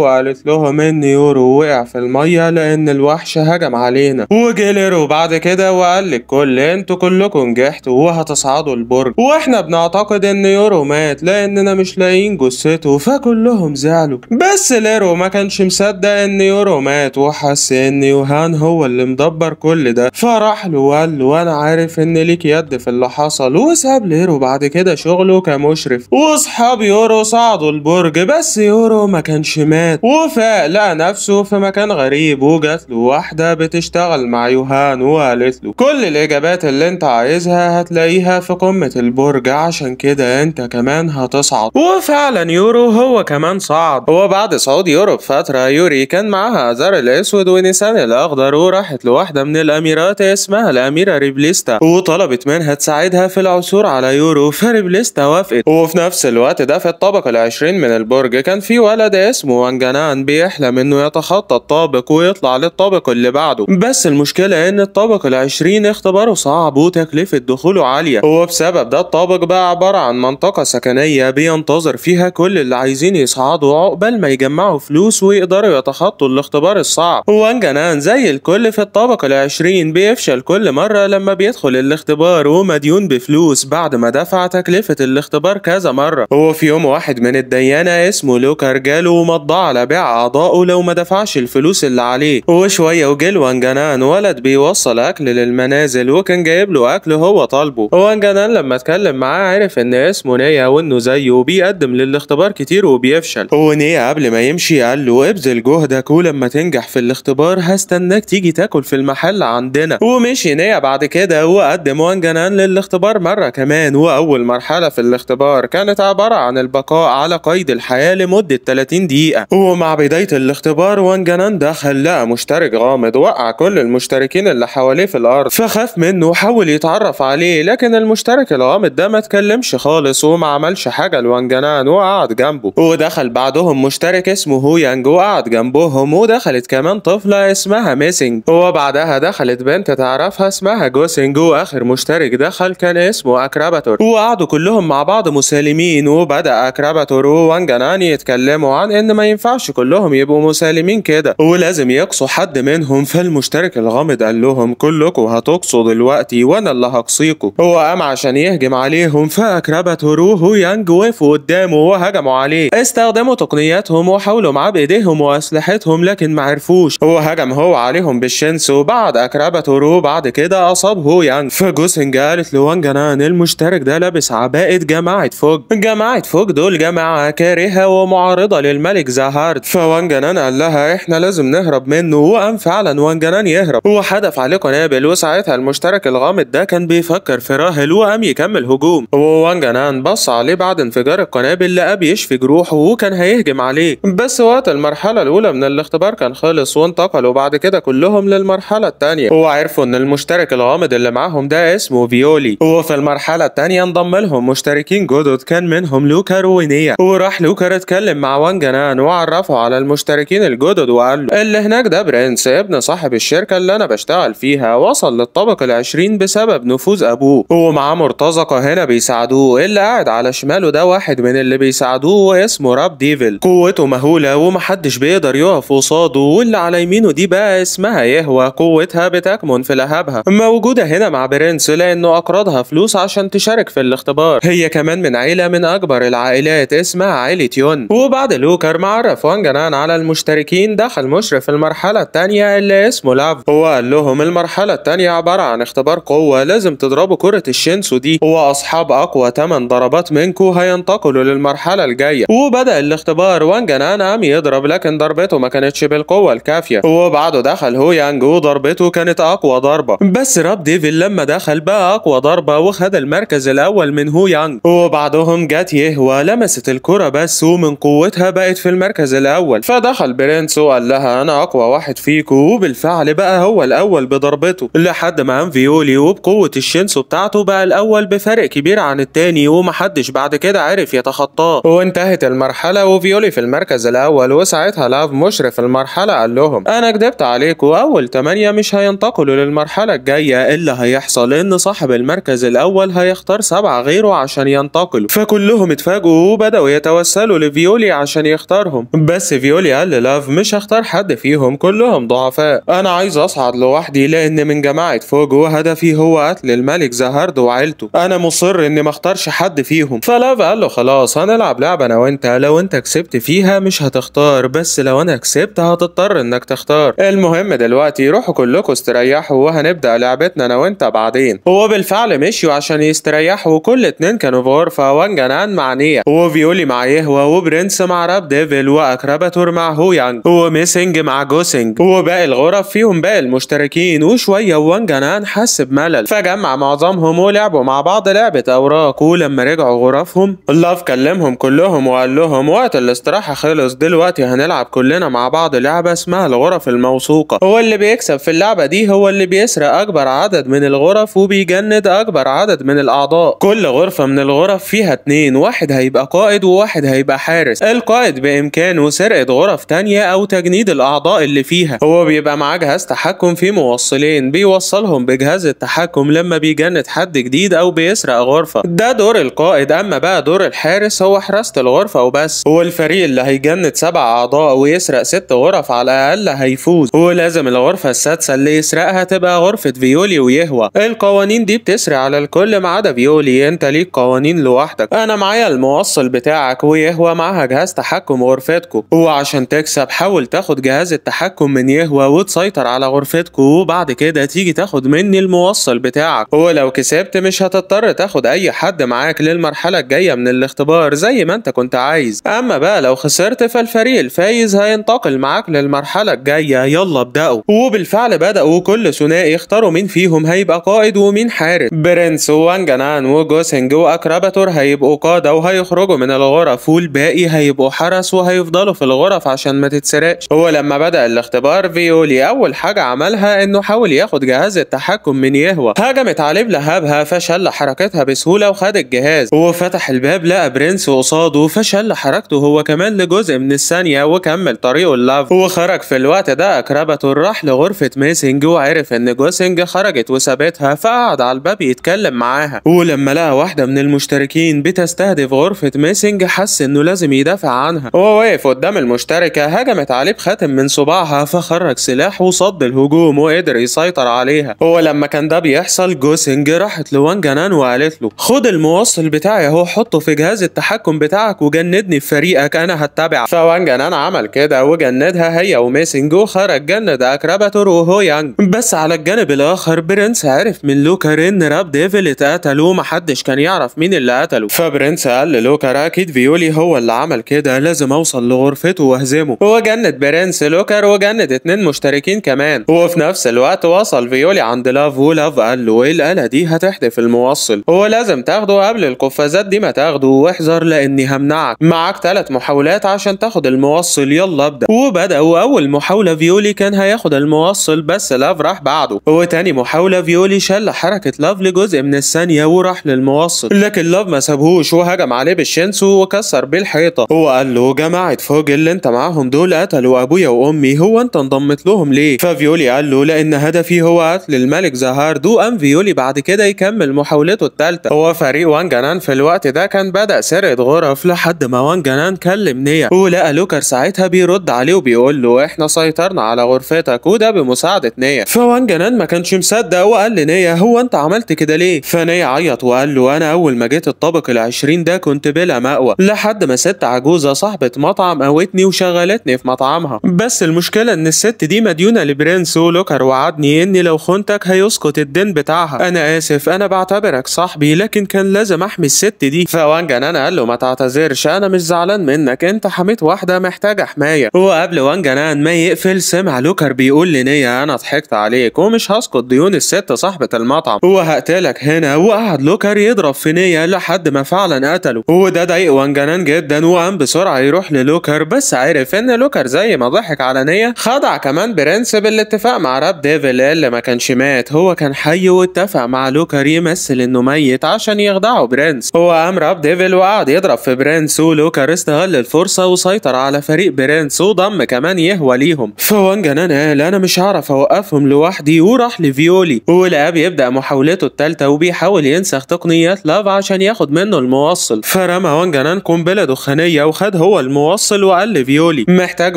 وقالت لهم إن يورو وقع في المية لأن الوحش هجم علينا وجيليرو بعد كده وقال للكل انتوا كلكم نجحتوا وهتصعدوا بعضه البرج واحنا بنعتقد ان يورو مات لاننا مش لاقيين جثته فكلهم زعلوا بس ليرو ما كانش مصدق ان يورو مات وحس ان يوهان هو اللي مدبر كل ده فراح له وقال له انا عارف ان ليك يد في اللي حصل وساب ليرو بعد كده شغله كمشرف واصحاب يورو صعدوا البرج بس يورو ما كانش مات وفاق لقى نفسه في مكان غريب وجات له واحدة بتشتغل مع يوهان وقالت له كل الاجابات اللي انت عايزها هتلاقيها في قمة البرج عشان كده انت كمان هتصعد وفعلا يورو هو كمان صعد وبعد صعود يورو بفترة يوري كان معاها ازار الاسود ونسان الاخضر وراحت لواحدة من الاميرات اسمها الاميرة ريبليستا وطلبت منها تساعدها في العثور على يورو فريبليستا وافقت وفي نفس الوقت ده في الطبق العشرين من البرج كان في ولد اسمه وانجانان بيحلم انه يتخطى الطابق ويطلع للطابق اللي بعده بس المشكلة ان الطابق العشرين اختباره صعب وتكلفة دخوله عالية وبسبب ده الطابق بقى عبارة عن منطقة سكنية بينتظر فيها كل اللي عايزين يصعدوا عقبال ما يجمعوا فلوس ويقدروا يتخطوا الاختبار الصعب وان جنان زي الكل في الطابق العشرين بيفشل كل مرة لما بيدخل الاختبار ومديون بفلوس بعد ما دفع تكلفة الاختبار كذا مرة وفي يوم واحد من الديانة اسمه لوكا رجاله ومضى على بيع أعضائه لو ما دفعش الفلوس اللي عليه وشوية وجل وانجنان ولد بيوصل أكل للمنازل وكان جايب له أكل هو طالبه وانجنان مفاجأة لما اتكلم معاه عرف ان اسمه نيا وانه زيه وبيقدم للاختبار كتير وبيفشل ونيا قبل ما يمشي قال له ابذل جهدك ولما تنجح في الاختبار هستناك تيجي تاكل في المحل عندنا ومشي نيا بعد كده وقدم وان جنان للاختبار مرة كمان واول مرحلة في الاختبار كانت عبارة عن البقاء على قيد الحياة لمدة 30 دقيقة ومع بداية الاختبار وان جنان دخل لقى مشترك غامض وقع كل المشتركين اللي حواليه في الارض فخاف منه وحاول يتعرف عليه لكن المشترك المشترك الغامض ده ما اتكلمش خالص وما عملش حاجه لوانجانان وقعد جنبه ودخل بعدهم مشترك اسمه هو يانج وقعد جنبهم ودخلت كمان طفله اسمها ميسنج وبعدها دخلت بنت تعرفها اسمها جوسنج واخر مشترك دخل كان اسمه اكراباتور وقعدوا كلهم مع بعض مسالمين وبدا اكراباتور وانجانان يتكلموا عن ان ما ينفعش كلهم يبقوا مسالمين كده ولازم يقصوا حد منهم فالمشترك الغامض قال لهم كلكم هتقصوا دلوقتي وانا اللي هقصيكم قام عشان يهجم عليهم فأكربت روه يانج وقفوا قدامه وهجموا عليه استخدموا تقنياتهم وحاولوا معاه بإيديهم وأسلحتهم لكن معرفوش هو هجم هو عليهم بالشنس وبعد أكربت رو بعد كده أصابه يانج فجوسن قالت لوانج أنان المشترك ده لابس عباءة جماعة فوج جماعة فوج دول جماعة كارهة ومعارضة للملك زهارد فوانج أنان قال لها إحنا لازم نهرب منه وقام فعلا وانج أنان يهرب وحدف عليه قنابل وساعتها المشترك الغامض ده كان بيفكر في راهل قام يكمل هجوم ووان نان بص عليه بعد انفجار القنابل قام بيشفي جروحه وكان هيهجم عليه بس وقت المرحلة الأولى من الاختبار كان خلص وانتقلوا بعد كده كلهم للمرحلة التانية وعرفوا إن المشترك الغامض اللي معاهم ده اسمه فيولي وفي المرحلة التانية انضم لهم مشتركين جدد كان منهم لوكر وينيا وراح لوكر اتكلم مع وان نان وعرفه على المشتركين الجدد وقال له اللي هناك ده برنس ابن صاحب الشركة اللي أنا بشتغل فيها وصل للطبق ال20 بسبب نفوذ أبوه ومع مرتزقة هنا بيساعدوه اللي قاعد على شماله ده واحد من اللي بيساعدوه اسمه راب ديفل قوته مهولة ومحدش بيقدر يقف قصاده واللي على يمينه دي بقى اسمها يهوى قوتها بتكمن في لهبها موجودة هنا مع برنس لأنه أقرضها فلوس عشان تشارك في الاختبار هي كمان من عيلة من أكبر العائلات اسمها عائلة يون وبعد لوكر معرف وان جنان على المشتركين دخل مشرف المرحلة التانية اللي اسمه لاف هو قال لهم المرحلة التانية عبارة عن اختبار قوة لازم تضربوا كرة الشن السنسو دي واصحاب اقوى 8 ضربات منكو هينتقلوا للمرحله الجايه وبدا الاختبار وان جنان قام يضرب لكن ضربته ما كانتش بالقوه الكافيه وبعده دخل هو يانج وضربته كانت اقوى ضربه بس راب ديفيل لما دخل بقى اقوى ضربه وخد المركز الاول من هو يانج وبعدهم جات يهوى لمست الكره بس ومن قوتها بقت في المركز الاول فدخل برنس وقال لها انا اقوى واحد فيكو وبالفعل بقى هو الاول بضربته لحد ما انفيولي وبقوه الشينسو بتاعته بقى الأول بفرق كبير عن التاني ومحدش بعد كده عرف يتخطاه وانتهت المرحلة وفيولي في المركز الأول وساعتها لاف مشرف المرحلة قال لهم أنا كدبت عليكم أول تمانية مش هينتقلوا للمرحلة الجاية اللي هيحصل إن صاحب المركز الأول هيختار سبعة غيره عشان ينتقلوا فكلهم اتفاجئوا وبدأوا يتوسلوا لفيولي عشان يختارهم بس فيولي قال لاف مش هختار حد فيهم كلهم ضعفاء أنا عايز أصعد لوحدي لأن من جماعة فوجو هدفي هو قتل الملك زهارد وعيلته انا مصر اني ما اختارش حد فيهم فلاف قال له خلاص هنلعب لعبه انا وانت لو انت كسبت فيها مش هتختار بس لو انا كسبت هتضطر انك تختار المهم دلوقتي روحوا كلكم استريحوا وهنبدا لعبتنا انا وانت بعدين هو بالفعل مشيوا عشان يستريحوا وكل اتنين كانوا في غرفه وان جنان مع نيا وفيولي مع يهوى وبرنس مع راب ديفل واكراباتور مع هويانج وميسنج مع جوسنج وباقي الغرف فيهم باقي المشتركين وشويه وان جنان حس بملل فجمع معظمهم لعبوا مع بعض لعبة أوراق ولما رجعوا غرفهم اللاف كلمهم كلهم وقال لهم وقت الاستراحة خلص دلوقتي هنلعب كلنا مع بعض لعبة اسمها الغرف الموثوقة هو اللي بيكسب في اللعبة دي هو اللي بيسرق أكبر عدد من الغرف وبيجند أكبر عدد من الأعضاء كل غرفة من الغرف فيها اتنين واحد هيبقى قائد وواحد هيبقى حارس القائد بإمكانه سرقة غرف تانية أو تجنيد الأعضاء اللي فيها هو بيبقى معاه جهاز تحكم فيه موصلين بيوصلهم بجهاز التحكم لما بيجند حد جديد او بيسرق غرفه ده دور القائد اما بقى دور الحارس هو حراسه الغرفه وبس هو الفريق اللي هيجند سبع اعضاء ويسرق ست غرف على الاقل هيفوز هو لازم الغرفه السادسه اللي يسرقها تبقى غرفه فيولي ويهوى القوانين دي بتسري على الكل ما عدا فيولي انت ليك قوانين لوحدك انا معايا الموصل بتاعك ويهوى معاها جهاز تحكم غرفتكم وعشان تكسب حاول تاخد جهاز التحكم من يهوى وتسيطر على غرفتكم وبعد كده تيجي تاخد مني الموصل بتاعك هو لو كسبت مش هتضطر تاخد اي حد معاك للمرحلة الجاية من الاختبار زي ما انت كنت عايز اما بقى لو خسرت فالفريق الفايز هينتقل معاك للمرحلة الجاية يلا ابدأوا وبالفعل بدأوا كل ثنائي يختاروا مين فيهم هيبقى قائد ومين حارس برنس وانجنان وجوسنج واكراباتور هيبقوا قادة وهيخرجوا من الغرف والباقي هيبقوا حرس وهيفضلوا في الغرف عشان ما تتسرقش هو لما بدأ الاختبار فيولي اول حاجة عملها انه حاول ياخد جهاز التحكم من يهوى هجمت عليه بلهابها فشل حركتها بسهولة وخد الجهاز هو فتح الباب لقى برنس قصاده فشل حركته هو كمان لجزء من الثانية وكمل طريقه اللاف هو خرج في الوقت ده أكربته راح لغرفة ميسنج وعرف إن جوسنج خرجت وسابتها فقعد على الباب يتكلم معاها ولما لقى واحدة من المشتركين بتستهدف غرفة ميسنج حس إنه لازم يدافع عنها هو واقف قدام المشتركة هجمت عليه بخاتم من صباعها فخرج سلاح وصد الهجوم وقدر يسيطر عليها هو لما كان ده بيحصل جوسنج راحت لوان جنان وقالت له خد الموصل بتاعي اهو حطه في جهاز التحكم بتاعك وجندني في فريقك انا هتابعك فوان جنان عمل كده وجندها هي وميسنجو خرج جند اكراباتور وهو يانج بس على الجانب الاخر برنس عرف من لوكر ان راب ديفل اتقتل ومحدش كان يعرف مين اللي قتله فبرنس قال للوكر اكيد فيولي هو اللي عمل كده لازم اوصل لغرفته واهزمه وجند برنس لوكر وجند اتنين مشتركين كمان وفي نفس الوقت وصل فيولي عند لاف ولاف قال له ايه الاله دي هتحدث في الموصل هو لازم تاخده قبل القفازات دي ما تاخده واحذر لاني همنعك معاك ثلاث محاولات عشان تاخد الموصل يلا ابدا وبدا واول محاوله فيولي كان هياخد الموصل بس لاف راح بعده وتاني محاوله فيولي شل حركه لاف لجزء من الثانيه وراح للموصل لكن لاف ما سابهوش وهجم عليه بالشنسو وكسر بيه الحيطه قال له جماعه فوج اللي انت معاهم دول قتلوا ابويا وامي هو انت انضمت لهم ليه ففيولي قال له لان هدفي هو قتل الملك دو ام فيولي بعد كده يكمل تكمل محاولته الثالثة هو فريق وان جانان في الوقت ده كان بدأ سرقة غرف لحد ما وان جانان كلم نيا ولقى لوكر ساعتها بيرد عليه وبيقول له احنا سيطرنا على غرفتك وده بمساعدة نيا فوان جانان ما كانش مصدق وقال لنيا هو انت عملت كده ليه فنيا عيط وقال له انا اول ما جيت الطابق العشرين ده كنت بلا مأوى لحد ما ست عجوزة صاحبة مطعم قوتني وشغلتني في مطعمها بس المشكلة ان الست دي مديونة لبرنس ولوكر وعدني اني لو خنتك هيسقط الدين بتاعها انا اسف انا بعتبرك صاحبي لكن كان لازم احمي الست دي فوان انا قال له ما تعتذرش انا مش زعلان منك انت حميت واحده محتاجه حمايه وقبل وان جنان ما يقفل سمع لوكر بيقول لنيا انا ضحكت عليك ومش هسقط ديون الست صاحبه المطعم وهقتلك هنا وقعد لوكر يضرب في نيا لحد ما فعلا قتله وده ضايق وان جدا وقام بسرعه يروح للوكر بس عرف ان لوكر زي ما ضحك على نيا خدع كمان برنس بالاتفاق مع راب ديفل اللي ما كانش مات هو كان حي واتفق مع لوكر قدر يمثل انه ميت عشان يخدعه برينس هو قام راب ديفل وقعد يضرب في برينس ولوكر استغل الفرصه وسيطر على فريق برينس وضم كمان يهوى ليهم فوان جنان قال انا مش هعرف اوقفهم لوحدي وراح لفيولي ولاب يبدا محاولته الثالثه وبيحاول ينسخ تقنيات لاف عشان ياخد منه الموصل فرمى وان جنان قنبله دخانيه وخد هو الموصل وقال لفيولي محتاج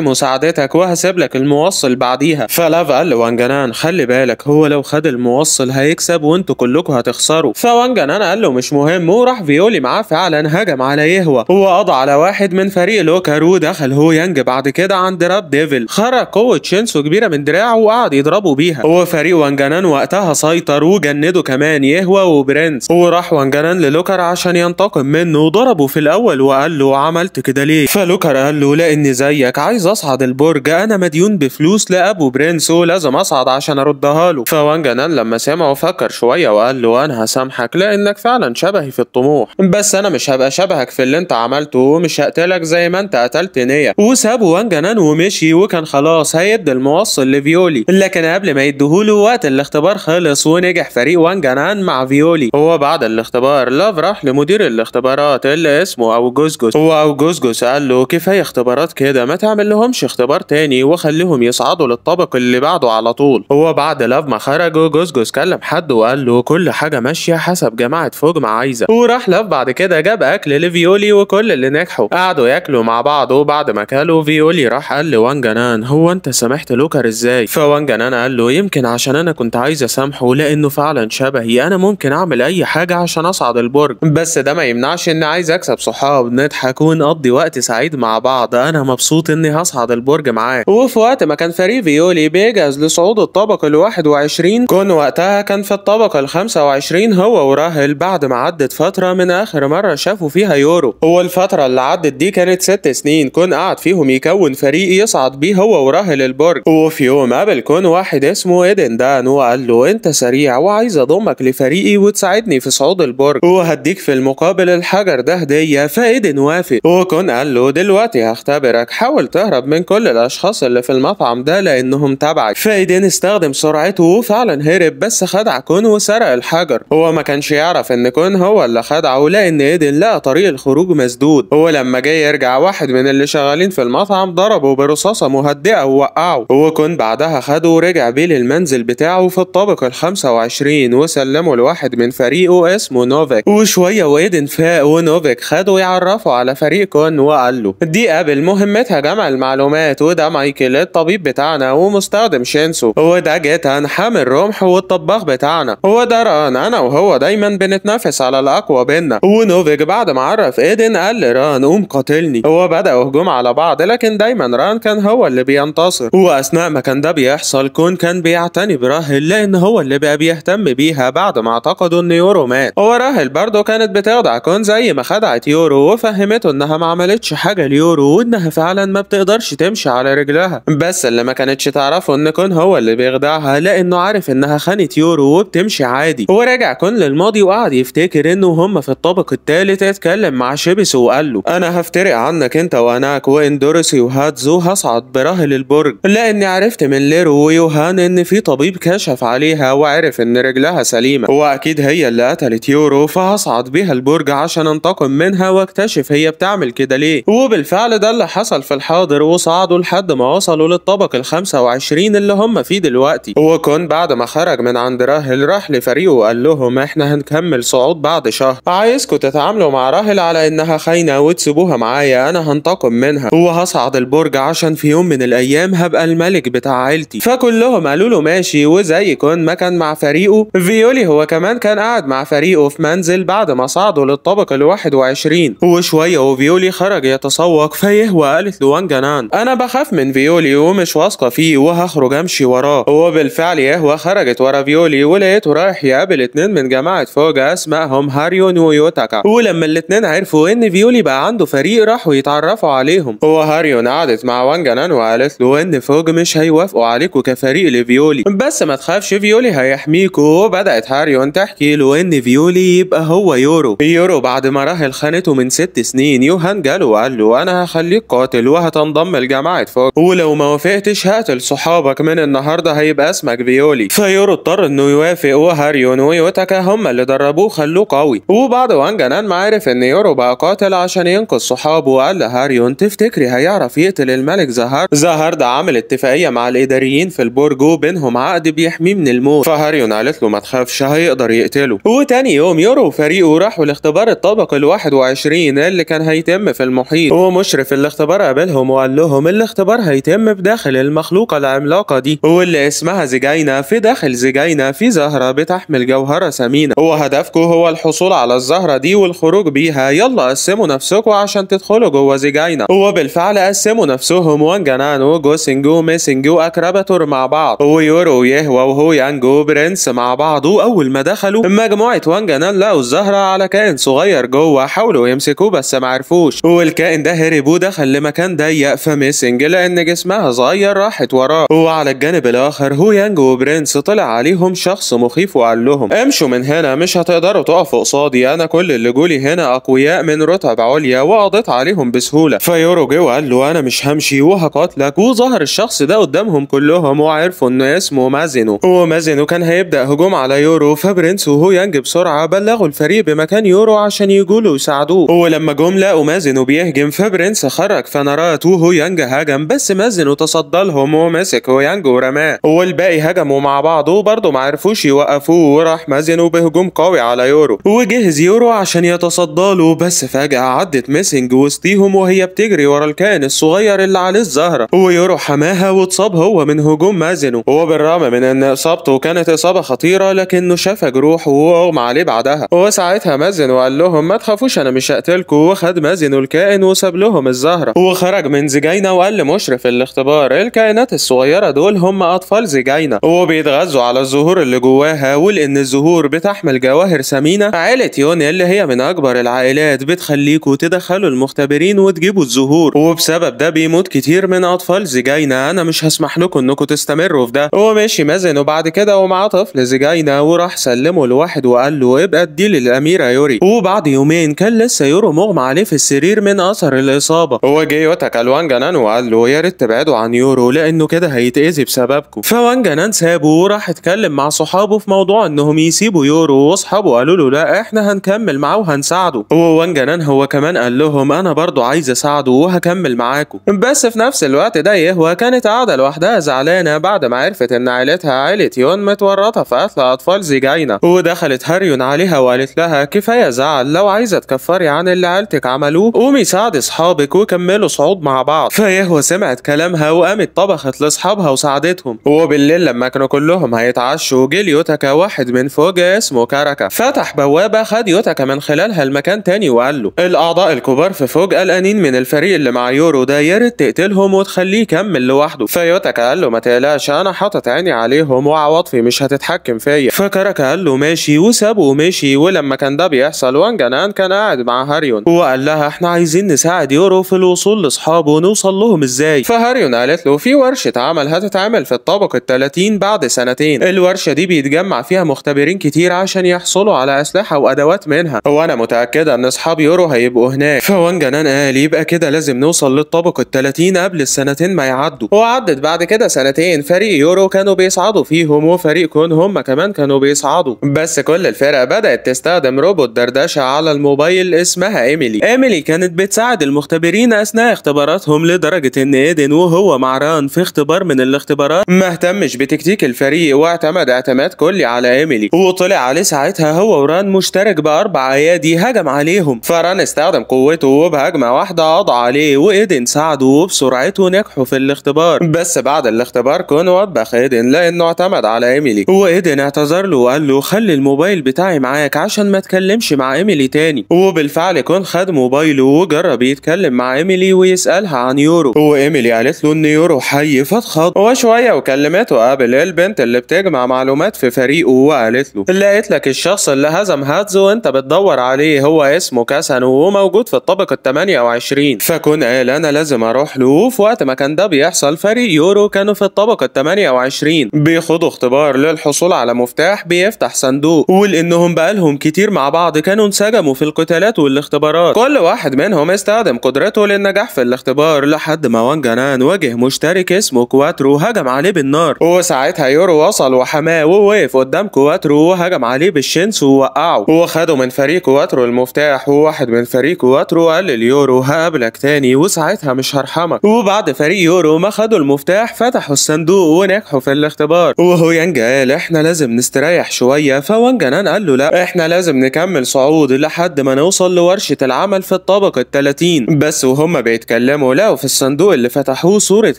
مساعدتك وهسيب لك الموصل بعديها فلاف قال لوان جنان خلي بالك هو لو خد الموصل هيكسب وانتوا كلكم هتخسره فوانجانان قال له مش مهم وراح فيولي معاه فعلا هجم على يهوى هو قضى على واحد من فريق لوكارو دخل هو يانج بعد كده عند راب ديفل خرج قوة شينسو كبيرة من دراعه وقعد يضربه بيها هو فريق وانجانان وقتها سيطر وجنده كمان يهوى وبرنس وراح وانجانان للوكر عشان ينتقم منه وضربه في الاول وقال له عملت كده ليه فلوكر قال له لاني زيك عايز اصعد البرج انا مديون بفلوس لابو برنس ولازم اصعد عشان اردها له فوانجانان لما سمعه فكر شوية وقال له ألوانها سامحك لأنك فعلا شبهي في الطموح بس أنا مش هبقى شبهك في اللي أنت عملته ومش هقتلك زي ما أنت قتلت نيا وساب وان جنان ومشي وكان خلاص هيدي الموصل لفيولي لكن قبل ما يديهوله وقت الاختبار خلص ونجح فريق وان جنان مع فيولي هو بعد الاختبار لاف راح لمدير الاختبارات اللي اسمه أو هو او جوزجوس قال له كفاية اختبارات كده ما تعمل لهمش اختبار تاني وخليهم يصعدوا للطبق اللي بعده على طول هو بعد لاف ما خرجوا جوزجوس كلم حد وقال له كل حاجة ماشية حسب جماعة فورم عايزة وراح لف بعد كده جاب أكل لفيولي وكل اللي نجحوا قعدوا ياكلوا مع بعض وبعد ما كلوا فيولي راح قال لوانجانان هو أنت سامحت لوكر إزاي؟ فوانجانان قال له يمكن عشان أنا كنت عايز أسامحه لأنه فعلا شبهي أنا ممكن أعمل أي حاجة عشان أصعد البرج بس ده ما يمنعش إني عايز أكسب صحاب نضحك ونقضي وقت سعيد مع بعض أنا مبسوط إني هصعد البرج معاك وفي وقت ما كان فريق فيولي بيجهز لصعود الطبق ال 21 كون وقتها كان في الطبق ال 25 20 هو وراهل بعد ما عدت فترة من آخر مرة شافوا فيها يورو هو الفترة اللي عدت دي كانت ست سنين كون قعد فيهم يكون فريق يصعد بيه هو وراهل البرج وفي يوم قابل كون واحد اسمه ايدن دان وقال له انت سريع وعايز اضمك لفريقي وتساعدني في صعود البرج وهديك في المقابل الحجر ده هدية فايدن وافق وكون قال له دلوقتي هختبرك حاول تهرب من كل الاشخاص اللي في المطعم ده لانهم تبعك فايدن استخدم سرعته وفعلا هرب بس خدع كون وسرق الحجر هجر هو ما كانش يعرف ان كون هو اللي خدعه لان ايدن لقى طريق الخروج مسدود هو لما جه يرجع واحد من اللي شغالين في المطعم ضربه برصاصه مهدئه ووقعه هو كون بعدها خده ورجع بيه للمنزل بتاعه في الطابق ال 25 وسلمه لواحد من فريقه اسمه نوفيك وشويه وايدن فاق ونوفيك خده يعرفه على فريق كون وقال له دي ابل مهمتها جمع المعلومات وده مايكل الطبيب بتاعنا ومستخدم شينسو وده جيتان حامل رمح والطباخ بتاعنا وده ران انا وهو دايما بنتنافس على الاقوى بينا ونوفيج بعد ما عرف ايدن قال لران قوم قاتلني هو بدأوا هجوم على بعض لكن دايما ران كان هو اللي بينتصر واثناء ما كان ده بيحصل كون كان بيعتني براهل لان هو اللي بقى بيهتم بيها بعد ما اعتقدوا ان يورو مات هو راهل برضه كانت بتخدع كون زي ما خدعت يورو وفهمته انها ما عملتش حاجه ليورو وانها فعلا ما بتقدرش تمشي على رجلها بس اللي ما كانتش تعرفه ان كون هو اللي بيخدعها لانه عارف انها خانت يورو وبتمشي عادي هو ورجع كون للماضي وقعد يفتكر انه هم في الطابق الثالث اتكلم مع شيبس وقال له انا هفترق عنك انت وانا كوين دورسي وهاتزو هصعد براهل البرج لاني عرفت من ليرو ويوهان ان في طبيب كشف عليها وعرف ان رجلها سليمه واكيد هي اللي قتلت يورو فهصعد بيها البرج عشان انتقم منها واكتشف هي بتعمل كده ليه وبالفعل ده اللي حصل في الحاضر وصعدوا لحد ما وصلوا للطبق ال 25 اللي هم فيه دلوقتي وكون بعد ما خرج من عند راهل راح لفريقه وقال لهم احنا هنكمل صعود بعد شهر عايزكم تتعاملوا مع راهل على انها خاينه وتسيبوها معايا انا هنتقم منها وهصعد البرج عشان في يوم من الايام هبقى الملك بتاع عيلتي فكلهم قالوا له ماشي وزي كون ما كان مع فريقه فيولي هو كمان كان قاعد مع فريقه في منزل بعد ما صعدوا للطبق ال 21 وشويه وفيولي خرج يتسوق فيهوى قالت له وان جنان انا بخاف من فيولي ومش واثقه فيه وهخرج امشي وراه وبالفعل يهوى خرجت ورا فيولي ولقيته رايح يقابل بيقابل من جماعة فوجا اسمائهم هاريون ويوتاكا ولما الاتنين عرفوا ان فيولي بقى عنده فريق راحوا يتعرفوا عليهم هو هاريون قعدت مع وان وقالت له ان فوج مش هيوافقوا عليكوا كفريق لفيولي بس ما تخافش فيولي هيحميكوا وبدأت هاريون تحكي له ان فيولي يبقى هو يورو يورو بعد ما راحل خانته من ست سنين يوهان جاله وقال له انا هخليك قاتل وهتنضم لجماعة فوج ولو ما وافقتش هقتل صحابك من النهارده هيبقى اسمك فيولي فيورو اضطر انه يوافق وهاريون وانوي وتاكا هم اللي دربوه خلوه قوي وبعد وان ما عرف ان يورو بقى قاتل عشان ينقذ صحابه وقال لهاريون تفتكري هيعرف يقتل الملك زهار زهار ده عمل اتفاقيه مع الاداريين في البرج وبينهم عقد بيحميه من الموت فهاريون قالت له ما تخافش هيقدر يقتله وتاني يوم يورو وفريقه راحوا لاختبار الطبق ال 21 اللي كان هيتم في المحيط ومشرف الاختبار قابلهم وقال لهم الاختبار هيتم بداخل المخلوقه العملاقه دي واللي اسمها زجاينا في داخل زجاينا في زهره بتحمل جوهرة ثمينة هو هدفكو هو الحصول على الزهرة دي والخروج بيها يلا قسموا نفسكو عشان تدخلوا جوه زيجاينا هو بالفعل قسموا نفسهم وان جنانو جوسنجو ميسنجو اكراباتور مع بعض هو يورو يهوا وهو يانجو برنس مع بعض واول ما دخلوا مجموعة وان لقوا الزهرة على كائن صغير جوه حاولوا يمسكوه بس ما عرفوش والكائن ده هرب ودخل لمكان ضيق فميسنج لان جسمها صغير راحت وراه هو على الجانب الاخر هو يانجو وبرنس طلع عليهم شخص مخيف وقال لهم لهم امشوا من هنا مش هتقدروا تقفوا قصادي انا كل اللي جولي هنا اقوياء من رتب عليا وقضيت عليهم بسهوله فيورو جه وقال له انا مش همشي وهقاتلك وظهر الشخص ده قدامهم كلهم وعرفوا ان اسمه مازينو ومازينو كان هيبدا هجوم على يورو فبرنس وهو ينج بسرعه بلغوا الفريق بمكان يورو عشان يجوا له يساعدوه ولما جم لقوا مازينو بيهجم فبرنس خرج فنرات وهو ينج هجم بس مازينو تصدى لهم ومسك هو ينج ورماه والباقي هجموا مع بعض وبرضه ما عرفوش يوقفوه راح مازن بهجوم قوي على يورو وجهز يورو عشان يتصدى له بس فجأة عدت ميسنج وسطيهم وهي بتجري ورا الكائن الصغير اللي عليه الزهرة ويورو حماها واتصاب هو من هجوم مازن وبالرغم من ان اصابته كانت اصابة خطيرة لكنه شفى جروح واغمى عليه بعدها وساعتها مازن قال لهم ما تخافوش انا مش هقتلكوا وخد مازن الكائن وساب لهم الزهرة وخرج من زجاينا وقال لمشرف الاختبار الكائنات الصغيرة دول هم اطفال زجاينا وبيتغذوا على الزهور اللي جواها والان الزهور بتحمل جواهر ثمينة عائلة يوني اللي هي من أكبر العائلات بتخليكوا تدخلوا المختبرين وتجيبوا الزهور وبسبب ده بيموت كتير من أطفال زجاينة أنا مش هسمح لكم إنكم تستمروا في ده هو ماشي مازن وبعد كده ومعاه طفل زجاينة وراح سلمه لواحد وقال له ابقى ادي للأميرة يوري وبعد يومين كان لسه يورو مغمى عليه في السرير من أثر الإصابة هو جه وتكل وان جنان وقال له يا ريت تبعدوا عن يورو لأنه كده هيتأذي بسببكم فوان جنان سابه وراح اتكلم مع صحابه في موضوع إنه انهم يسيبوا يورو واصحابه قالوا له لا احنا هنكمل معاه وهنساعده هو وان جنان هو كمان قال لهم انا برضو عايز اساعده وهكمل معاكم بس في نفس الوقت ده يهوى كانت قاعده لوحدها زعلانه بعد ما عرفت ان عيلتها عيله يون متورطه في قتل اطفال زيجاينا ودخلت هاريون عليها وقالت لها كفايه زعل لو عايزه تكفري عن اللي عيلتك عملوه قومي ساعدي اصحابك وكملوا صعود مع بعض فيهوى سمعت كلامها وقامت طبخت لاصحابها وساعدتهم وبالليل لما كانوا كلهم هيتعشوا جه واحد من من فوق اسمه كركة فتح بوابة خد يوتاكا من خلالها المكان تاني وقال له الأعضاء الكبار في فوق قلقانين من الفريق اللي مع يورو ده يا ريت تقتلهم وتخليه يكمل لوحده فيوتاكا قال له ما تقلقش أنا حاطط عيني عليهم وعواطفي مش هتتحكم فيا فكركة قال له ماشي وسابه ومشي ولما كان ده بيحصل وان كان قاعد مع هاريون وقال لها احنا عايزين نساعد يورو في الوصول لاصحابه نوصل لهم ازاي فهاريون قالت له في ورشه عمل هتتعمل في الطابق ال 30 بعد سنتين الورشه دي بيتجمع فيها مخ مختبرين كتير عشان يحصلوا على اسلحه وادوات منها وانا متاكد ان اصحاب يورو هيبقوا هناك فوان جنان قال يبقى كده لازم نوصل للطبق ال30 قبل السنتين ما يعدوا وعدت بعد كده سنتين فريق يورو كانوا بيصعدوا فيهم وفريق كون هم كمان كانوا بيصعدوا بس كل الفرق بدات تستخدم روبوت دردشه على الموبايل اسمها ايميلي ايميلي كانت بتساعد المختبرين اثناء اختباراتهم لدرجه ان ايدن وهو مع ران في اختبار من الاختبارات ما اهتمش بتكتيك الفريق واعتمد اعتماد كلي على ايميلي الشمالي وطلع عليه ساعتها هو وران مشترك باربع ايادي هجم عليهم فران استخدم قوته وبهجمه واحده قضى عليه وايدن ساعده وبسرعته نجحوا في الاختبار بس بعد الاختبار كون وبخ ايدن لانه اعتمد على ايميلي وايدن اعتذر له وقال له خلي الموبايل بتاعي معاك عشان ما تكلمش مع ايميلي تاني وبالفعل كون خد موبايله وجرب يتكلم مع ايميلي ويسالها عن يورو وايميلي قالت له ان يورو حي فاتخض وشويه وكلمته قابل البنت اللي بتجمع معلومات في فريقه قالت له لقيت لك الشخص اللي هزم هاتزو انت بتدور عليه هو اسمه كاسانو وموجود في الطابق ال 28 فكون قال انا لازم اروح له في وقت ما كان ده بيحصل فريق يورو كانوا في الطابق ال 28 بيخوضوا اختبار للحصول على مفتاح بيفتح صندوق ولانهم بقالهم كتير مع بعض كانوا انسجموا في القتالات والاختبارات كل واحد منهم استخدم قدرته للنجاح في الاختبار لحد ما وان واجه مشترك اسمه كواترو هجم عليه بالنار وساعتها يورو وصل وحماه ووقف قدام كواترو واترو هجم عليه بالشنس ووقعه هو خده من فريق واترو المفتاح وواحد من فريق واترو قال لليورو هقابلك تاني وساعتها مش هرحمك وبعد فريق يورو ما خدوا المفتاح فتحوا الصندوق ونجحوا في الاختبار وهو يانجا قال احنا لازم نستريح شويه فوان قال له لا احنا لازم نكمل صعود لحد ما نوصل لورشه العمل في الطابق ال 30 بس وهم بيتكلموا لقوا في الصندوق اللي فتحوه صوره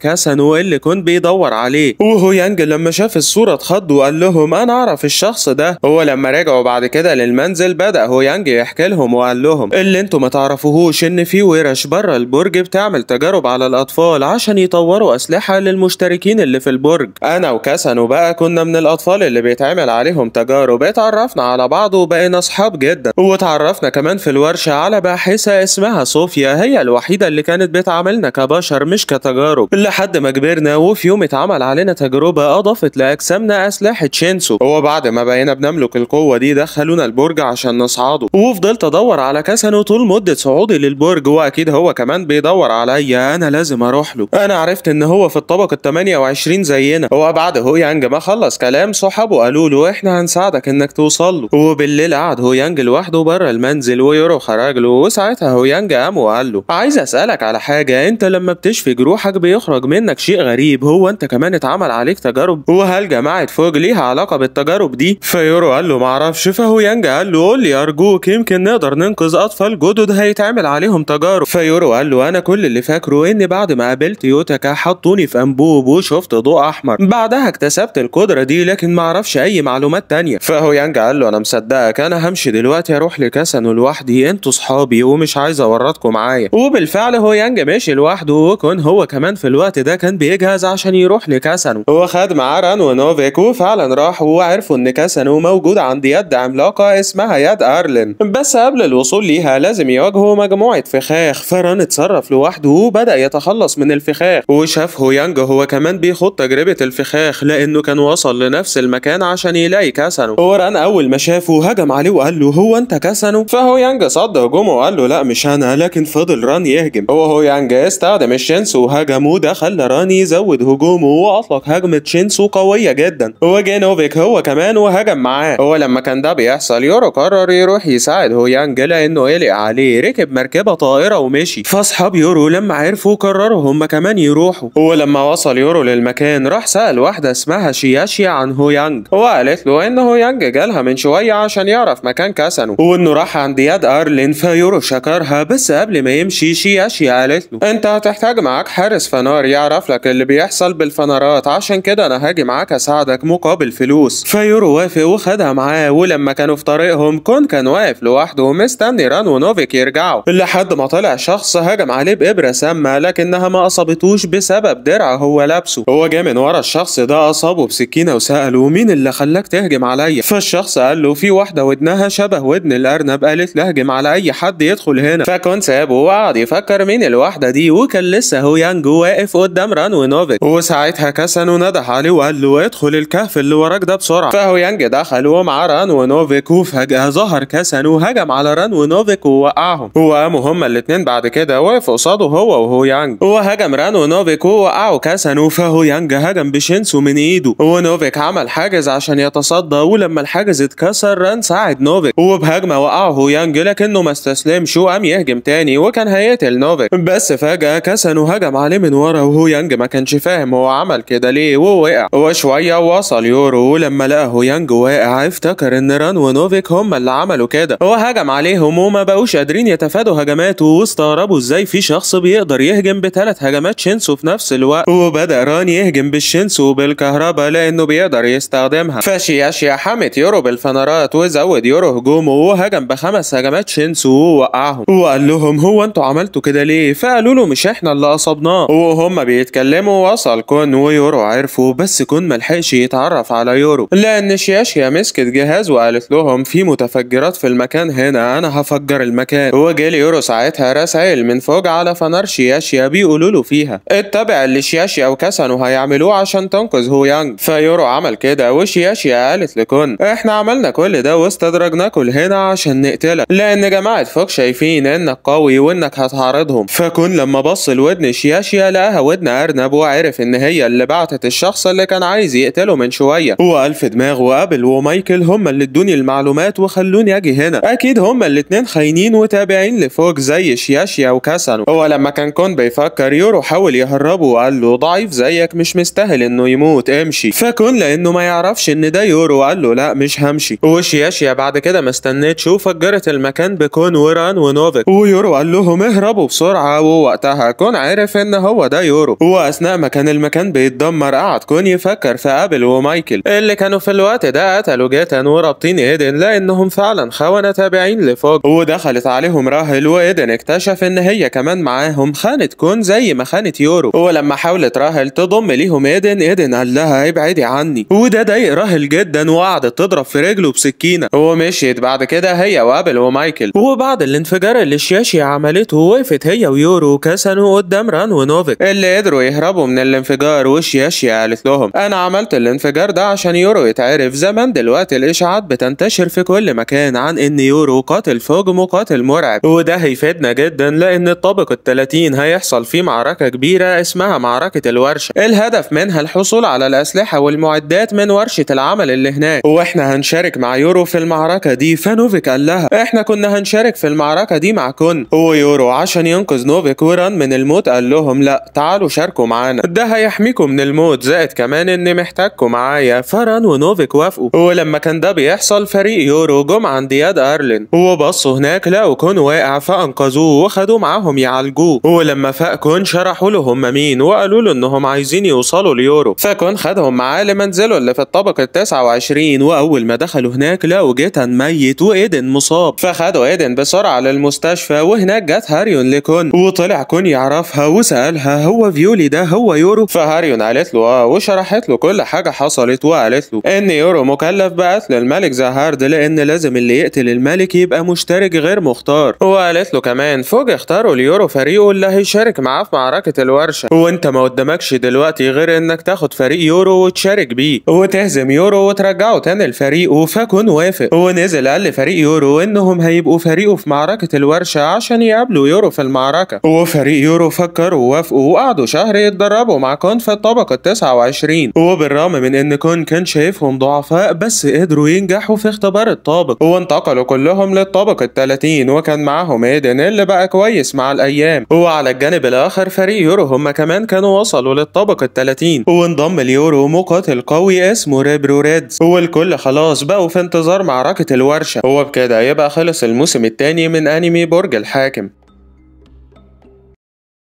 كاسانو اللي كنت بيدور عليه وهو يانج لما شاف الصوره اتخض وقال لهم انا اعرف الشخص ده هو لما رجعوا بعد كده للمنزل بدأ هو يانج يحكي لهم وقال لهم اللي انتم ما تعرفوهوش ان في ورش بره البرج بتعمل تجارب على الاطفال عشان يطوروا اسلحه للمشتركين اللي في البرج انا وكسنو بقى كنا من الاطفال اللي بيتعمل عليهم تجارب اتعرفنا على بعض وبقينا اصحاب جدا واتعرفنا كمان في الورشه على باحثه اسمها صوفيا هي الوحيده اللي كانت بتعاملنا كبشر مش كتجارب لحد ما كبرنا وفي يوم اتعمل علينا تجربه اضافت لاجسامنا اسلحه شينسو وبعد ما بقينا بنملك القوة دي دخلونا البرج عشان نصعده وفضلت ادور على كاسانو طول مدة صعودي للبرج واكيد هو كمان بيدور عليا انا لازم اروح له انا عرفت ان هو في الطبق ال 28 زينا وبعد هو يانج ما خلص كلام صحابه قالوا له احنا هنساعدك انك توصل له وبالليل قعد هو يانج لوحده بره المنزل ويورو خرج له وساعتها هو يانج قام وقال له عايز اسالك على حاجة انت لما بتشفي جروحك بيخرج منك شيء غريب هو انت كمان اتعمل عليك تجارب وهل جماعة فوج ليها علاقة بالتجارب دي فيورو قال له معرفش فهو يانج قال له قول لي ارجوك يمكن نقدر ننقذ اطفال جدد هيتعمل عليهم تجارب فيورو قال له انا كل اللي فاكره ان بعد ما قابلت يوتاكا حطوني في انبوب وشفت ضوء احمر بعدها اكتسبت القدره دي لكن معرفش اي معلومات تانية فهو يانج قال له انا مصدقك انا همشي دلوقتي اروح لكاسانو لوحدي انتوا صحابي ومش عايز اورطكم معايا وبالفعل هو يانج ماشي لوحده وكون هو كمان في الوقت ده كان بيجهز عشان يروح لكاسانو هو خد معاه ران ونوفيك وفعلا راح وعرفوا ان كاسانو موجود عند يد عملاقة اسمها يد أرلين بس قبل الوصول ليها لازم يواجهوا مجموعة فخاخ فران اتصرف لوحده وبدأ يتخلص من الفخاخ وشاف هويانج هو كمان بيخوض تجربة الفخاخ لأنه كان وصل لنفس المكان عشان يلاقي كاسانو وران أول ما شافه هجم عليه وقال له هو أنت كاسانو فهويانج صد هجومه وقال له لا مش أنا لكن فضل ران يهجم هو هويانج استخدم الشينسو وهجم وده خلى ران يزود هجومه وأطلق هجمة شينسو قوية جدا وجينوفيك هو كمان كمان وهجم معاه هو لما كان ده بيحصل يورو قرر يروح يساعد هويانج لانه قلق عليه ركب مركبه طائره ومشي فاصحاب يورو لما عرفوا قرروا هم كمان يروحوا هو لما وصل يورو للمكان راح سال واحده اسمها شياشيا عن هويانج وقالت له ان هويانج جالها من شويه عشان يعرف مكان كاسانو وانه راح عند ياد ارلين فيورو شكرها بس قبل ما يمشي شياشيا قالت له انت هتحتاج معاك حارس فنار يعرف لك اللي بيحصل بالفنارات عشان كده انا هاجي معاك اساعدك مقابل فلوس فيورو كايرو وافق وخدها معاه ولما كانوا في طريقهم كون كان واقف لوحده مستني ران ونوفيك يرجعوا لحد ما طلع شخص هجم عليه بإبرة سامة لكنها ما أصابتوش بسبب درع هو لابسه هو جه من ورا الشخص ده أصابه بسكينة وسأله مين اللي خلاك تهجم عليا فالشخص قال له في واحدة ودنها شبه ودن الأرنب قالت له اهجم على أي حد يدخل هنا فكون سابه وقعد يفكر مين الواحدة دي وكان لسه هو يانجو واقف قدام ران ونوفيك وساعتها كسن ونده عليه وقال له ادخل الكهف اللي وراك ده بسرعة هو يانج دخل ومع ران ونوفيك وفجأة ظهر كسن وهجم على ران ونوفيك ووقعهم وقاموا هما الاتنين بعد كده وقفوا قصاده هو وهو يانج وهجم ران ونوفيك ووقعوا كسن فهو يانج هجم بشينسو من ايده ونوفيك عمل حاجز عشان يتصدى ولما الحاجز اتكسر ران ساعد نوفيك وبهجمة وقعه يانج لكنه ما استسلمش وقام يهجم تاني وكان هيقتل نوفيك بس فجأة كسن وهجم عليه من ورا وهو يانج ما كانش فاهم هو عمل كده ليه ووقع وشوية وصل يورو ولما لقاه هويانج افتكر ان ران ونوفيك هم اللي عملوا كده هو هجم عليهم وما بقوش قادرين يتفادوا هجماته واستغربوا ازاي في شخص بيقدر يهجم بثلاث هجمات شينسو في نفس الوقت وبدا ران يهجم بالشينسو بالكهرباء لانه بيقدر يستخدمها فشياشيا حمت يورو بالفنرات وزود يورو هجومه وهجم بخمس هجمات شينسو ووقعهم وقال لهم هو انتوا عملتوا كده ليه فقالوا له مش احنا اللي قصبناه وهم بيتكلموا وصل كون ويورو عرفوا بس كون ملحقش يتعرف على يورو لان ان شياشيا مسكت جهاز وقالت لهم في متفجرات في المكان هنا انا هفجر المكان هو جالي يورو ساعتها رسائل من فوق على فنار شياشيا بيقولوا له فيها اتبع اللي شياشيا وكسنوا هيعملوه عشان تنقذ هو يانج فيورو عمل كده وشياشيا قالت لكون احنا عملنا كل ده واستدرجناكوا لهنا عشان نقتلك لان جماعه فوق شايفين انك قوي وانك هتعارضهم فكون لما بص لودن شياشيا لقاها ودن ارنب وعرف ان هي اللي بعتت الشخص اللي كان عايز يقتله من شويه وقال في دماغه دماغ وابل ومايكل هما اللي ادوني المعلومات وخلوني اجي هنا اكيد هما الاتنين خاينين وتابعين لفوق زي شياشيا وكاسانو هو لما كان كون بيفكر يورو حاول يهربه وقال له ضعيف زيك مش مستاهل انه يموت امشي فكون لانه ما يعرفش ان ده يورو قال له لا مش همشي وشياشيا بعد كده ما استنتش وفجرت المكان بكون وران ونوفيك ويورو قال لهم اهربوا بسرعه ووقتها كون عرف ان هو ده يورو واثناء ما كان المكان بيتدمر قعد كون يفكر في ابل ومايكل اللي كانوا في الوقت قتلوا لجاتا ورابطين ايدن لانهم فعلا خونة تابعين لفوج ودخلت عليهم راهل وايدن اكتشف ان هي كمان معاهم خانت كون زي ما خانت يورو ولما حاولت راهل تضم ليهم ايدن ايدن قال لها ابعدي عني وده ضايق راهل جدا وقعدت تضرب في رجله بسكينه ومشيت بعد كده هي وابل ومايكل وبعد الانفجار اللي الشاشي عملته وقفت هي ويورو كسنوا قدام ران ونوفيك اللي قدروا يهربوا من الانفجار وشياشي قالت لهم انا عملت الانفجار ده عشان يورو يتعرف عارف زمن دلوقتي الاشاعات بتنتشر في كل مكان عن ان يورو قاتل فوجم وقاتل مرعب وده هيفيدنا جدا لان الطابق ال 30 هيحصل فيه معركه كبيره اسمها معركه الورشه الهدف منها الحصول على الاسلحه والمعدات من ورشه العمل اللي هناك واحنا هنشارك مع يورو في المعركه دي فنوفيك قال لها احنا كنا هنشارك في المعركه دي مع كون ويورو عشان ينقذ نوفيك وران من الموت قال لهم لا تعالوا شاركوا معانا ده هيحميكم من الموت زائد كمان اني محتاجكم معايا فران ونوفيك سلافيك وافقوا ولما كان ده بيحصل فريق يورو جم عند اياد ارلن وبصوا هناك لقوا كون واقع فانقذوه وخدوه معاهم يعالجوه ولما فاق كون شرحوا له هم مين وقالوا له انهم عايزين يوصلوا ليورو فكون خدهم معاه لمنزله اللي في الطبق ال 29 واول ما دخلوا هناك لقوا جيتان ميت وايدن مصاب فخدوا ايدن بسرعه للمستشفى وهناك جت هاريون لكون وطلع كون يعرفها وسالها هو فيولي ده هو يورو فهاريون قالت له اه وشرحت له كل حاجه حصلت وقالت له ان لأن يورو مكلف بقتل الملك زهارد لأن لازم اللي يقتل الملك يبقى مشترك غير مختار وقالت له كمان فوج اختاروا اليورو فريقه اللي هيشارك معاه في معركة الورشة وانت ما قدامكش دلوقتي غير انك تاخد فريق يورو وتشارك بيه وتهزم يورو وترجعه تاني الفريق وفاكون وافق ونزل قال لفريق يورو انهم هيبقوا فريقه في معركة الورشة عشان يقابلوا يورو في المعركة وفريق يورو فكر ووافقوا وقعدوا شهر يتدربوا مع كون في الطبقة 29 وبالرغم من ان كون كان شايفهم ضعفاء بس قدروا ينجحوا في اختبار الطابق وانتقلوا كلهم للطابق التلاتين وكان معاهم ايدن اللي بقى كويس مع الايام وعلى الجانب الاخر فريق يورو هم كمان كانوا وصلوا للطابق التلاتين وانضم اليورو مقاتل قوي اسمه ريبرو ريدز والكل خلاص بقوا في انتظار معركة الورشة هو بكده يبقى خلص الموسم الثاني من انمي برج الحاكم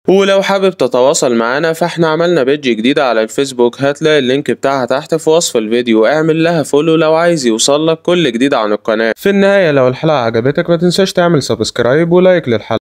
ولو حابب تتواصل معانا فاحنا عملنا بيدج جديدة على الفيسبوك هتلاقي اللينك بتاعها تحت في وصف الفيديو اعمل لها فولو لو عايز يوصلك كل جديد عن القناة في النهاية لو الحلقة عجبتك ما تنساش تعمل سبسكرايب ولايك للحلقة